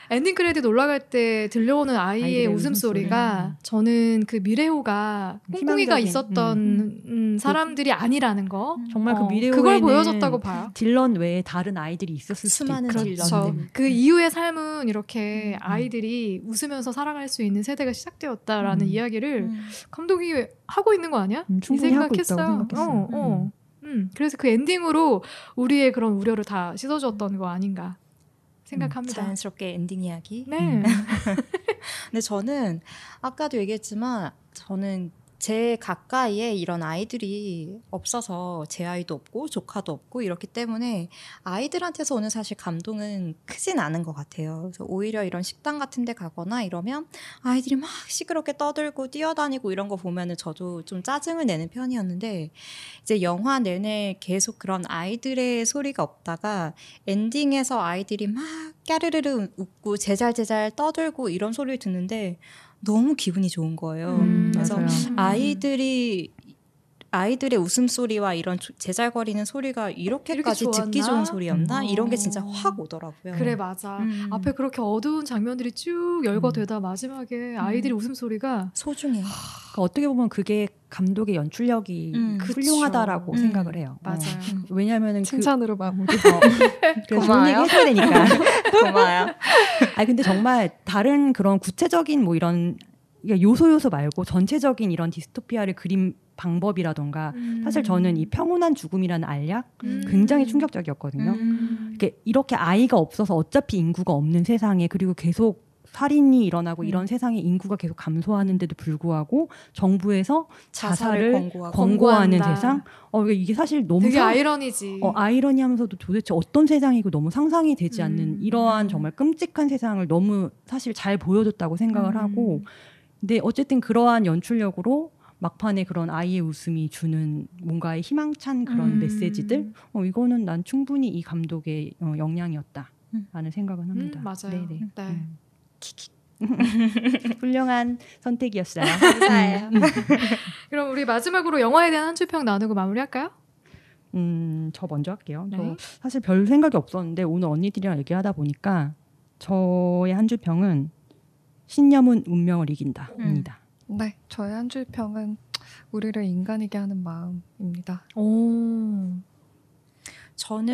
엔딩 크레딧 올라갈 때 들려오는 아이의 웃음소리가 저는 그 미래호가 꿍꿍이가 음, 있었던 음. 음, 사람들이 아니라는 거 음. 정말 그 어, 미래호 그걸 보여줬다고 봐요. 딜런 외에 다른 아이들이 있었을 수도 있고 그렇죠. 그 음. 이후의 삶은 이렇게 아이들이 웃으면서 살아갈 수 있는 세대가 시작되었다라는 이야기를 감독이 하고 있는 거 아니야? 음, 충분히 생각했어요. 어, 어. 음. 그래서 그 엔딩으로 우리의 그런 우려를 다 씻어줬던 거 아닌가. 생각합니다. 자연스럽게 엔딩 이야기. 네. 근데 저는 아까도 얘기했지만 저는 제 가까이에 이런 아이들이 없어서 제 아이도 없고 조카도 없고 이렇기 때문에 아이들한테서 오는 사실 감동은 크진 않은 것 같아요. 그래서 오히려 이런 식당 같은 데 가거나 이러면 아이들이 막 시끄럽게 떠들고 뛰어다니고 이런 거 보면은 저도 좀 짜증을 내는 편이었는데 이제 영화 내내 계속 그런 아이들의 소리가 없다가 엔딩에서 아이들이 막 까르르르 웃고 제잘제잘 떠들고 이런 소리를 듣는데 너무 기분이 좋은 거예요. 음, 그래서 맞아요. 음. 아이들이 아이들의 웃음소리와 이런 제잘거리는 소리가 이렇게까지 이렇게 듣기 좋은 소리였나? 음. 이런 게 진짜 확 오더라고요. 그래, 맞아. 음. 앞에 그렇게 어두운 장면들이 쭉 열거되다 음. 마지막에 음. 아이들의 웃음소리가 소중해. 그 어떻게 보면 그게 감독의 연출력이 음, 훌륭하다라고 음. 어. 그 생각을 해요. 맞아요. 어. 왜냐하면 칭찬으로 마무리. 뭐. 어. 그래서 해야 되니까. 고마워요. 아 근데 정말 다른 그런 구체적인 뭐 이런 요소 요소 말고 전체적인 이런 디스토피아를 그린 방법이라던가 음. 사실 저는 이 평온한 죽음이라는 알약 음. 굉장히 충격적이었거든요. 음. 이렇게, 이렇게 아이가 없어서 어차피 인구가 없는 세상에 그리고 계속 살인이 일어나고 음. 이런 세상에 인구가 계속 감소하는데도 불구하고 정부에서 자살을, 자살을 권고하는 세상. 어 이게 사실 너무 되게 상... 아이러니지. 어 아이러니하면서도 도대체 어떤 세상이고 너무 상상이 되지 음. 않는 이러한 음. 정말 끔찍한 세상을 너무 사실 잘 보여줬다고 생각을 음. 하고 근데 어쨌든 그러한 연출력으로 막판에 그런 아이의 웃음이 주는 뭔가의 희망찬 그런 음. 메시지들 어, 이거는 난 충분히 이 감독의 어, 역량이었다라는 음. 생각은 합니다. 음, 맞아요. 네네. 네. 음. 훌륭한 선택이었어요. 감사해요. 그럼 우리 마지막으로 영화에 대한 한줄평 나누고 마무리할까요? 음, 저 먼저 할게요. 네. 저 사실 별 생각이 없었는데 오늘 언니들이랑 얘기하다 보니까 저의 한줄 평은 신념은 운명을 이긴다입니다. 음. 네, 저의 한줄 평은 우리를 인간이게 하는 마음입니다. 오.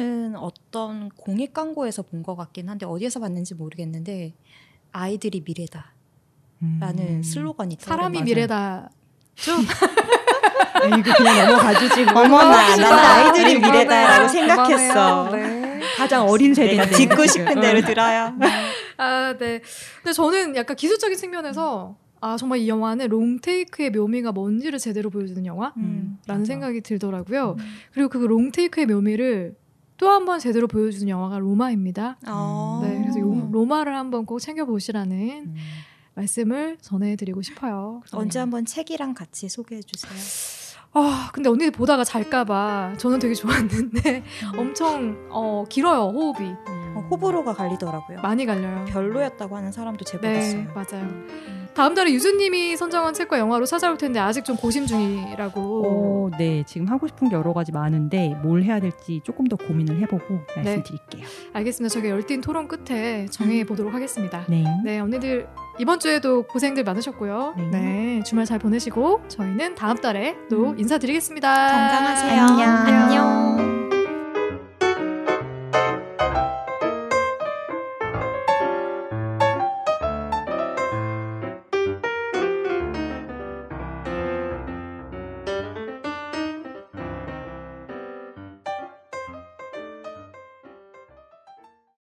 저는 어떤 공익 광고에서 본 것 같긴 한데 어디에서 봤는지 모르겠는데 아이들이 미래다. 라는 음. 슬로건이 사람이 미래다. 좀 이거 그냥 넘어가주지. 뭐. 어머나, 난 아이들이 미래다라고 생각했어. 네. 가장 어린 세대인고 싶은 네. 대로 들어요. 네. 아, 네. 근데 저는 약간 기술적인 측면에서 아 정말 이 영화는 롱테이크의 묘미가 뭔지를 제대로 보여주는 영화라는 음, 생각이 들더라고요. 음. 그리고 그 롱테이크의 묘미를 또 한 번 제대로 보여주는 영화가 로마입니다. 아. 네, 그래서 요, 로마를 한 번 꼭 챙겨보시라는 음. 말씀을 전해드리고 싶어요. 언제 네. 한번 책이랑 같이 소개해 주세요. 아, 근데 언니 보다가 잘까봐 저는 되게 좋았는데 음. 엄청 어, 길어요 호흡이. 음. 어, 호불호가 갈리더라고요. 많이 갈려요. 별로였다고 하는 사람도 제법 네, 있어요. 맞아요. 음. 다음 달에 유주님이 선정한 책과 영화로 찾아올 텐데 아직 좀 고심 중이라고. 어, 네, 지금 하고 싶은 게 여러 가지 많은데 뭘 해야 될지 조금 더 고민을 해보고 네. 말씀드릴게요. 네. 알겠습니다. 저게 열띤 토론 끝에 정해 보도록 하겠습니다. 네. 네, 언니들 이번 주에도 고생들 많으셨고요. 네. 네. 주말 잘 보내시고 저희는 다음 달에 또 음. 인사드리겠습니다. 건강하세요. 안녕. 안녕.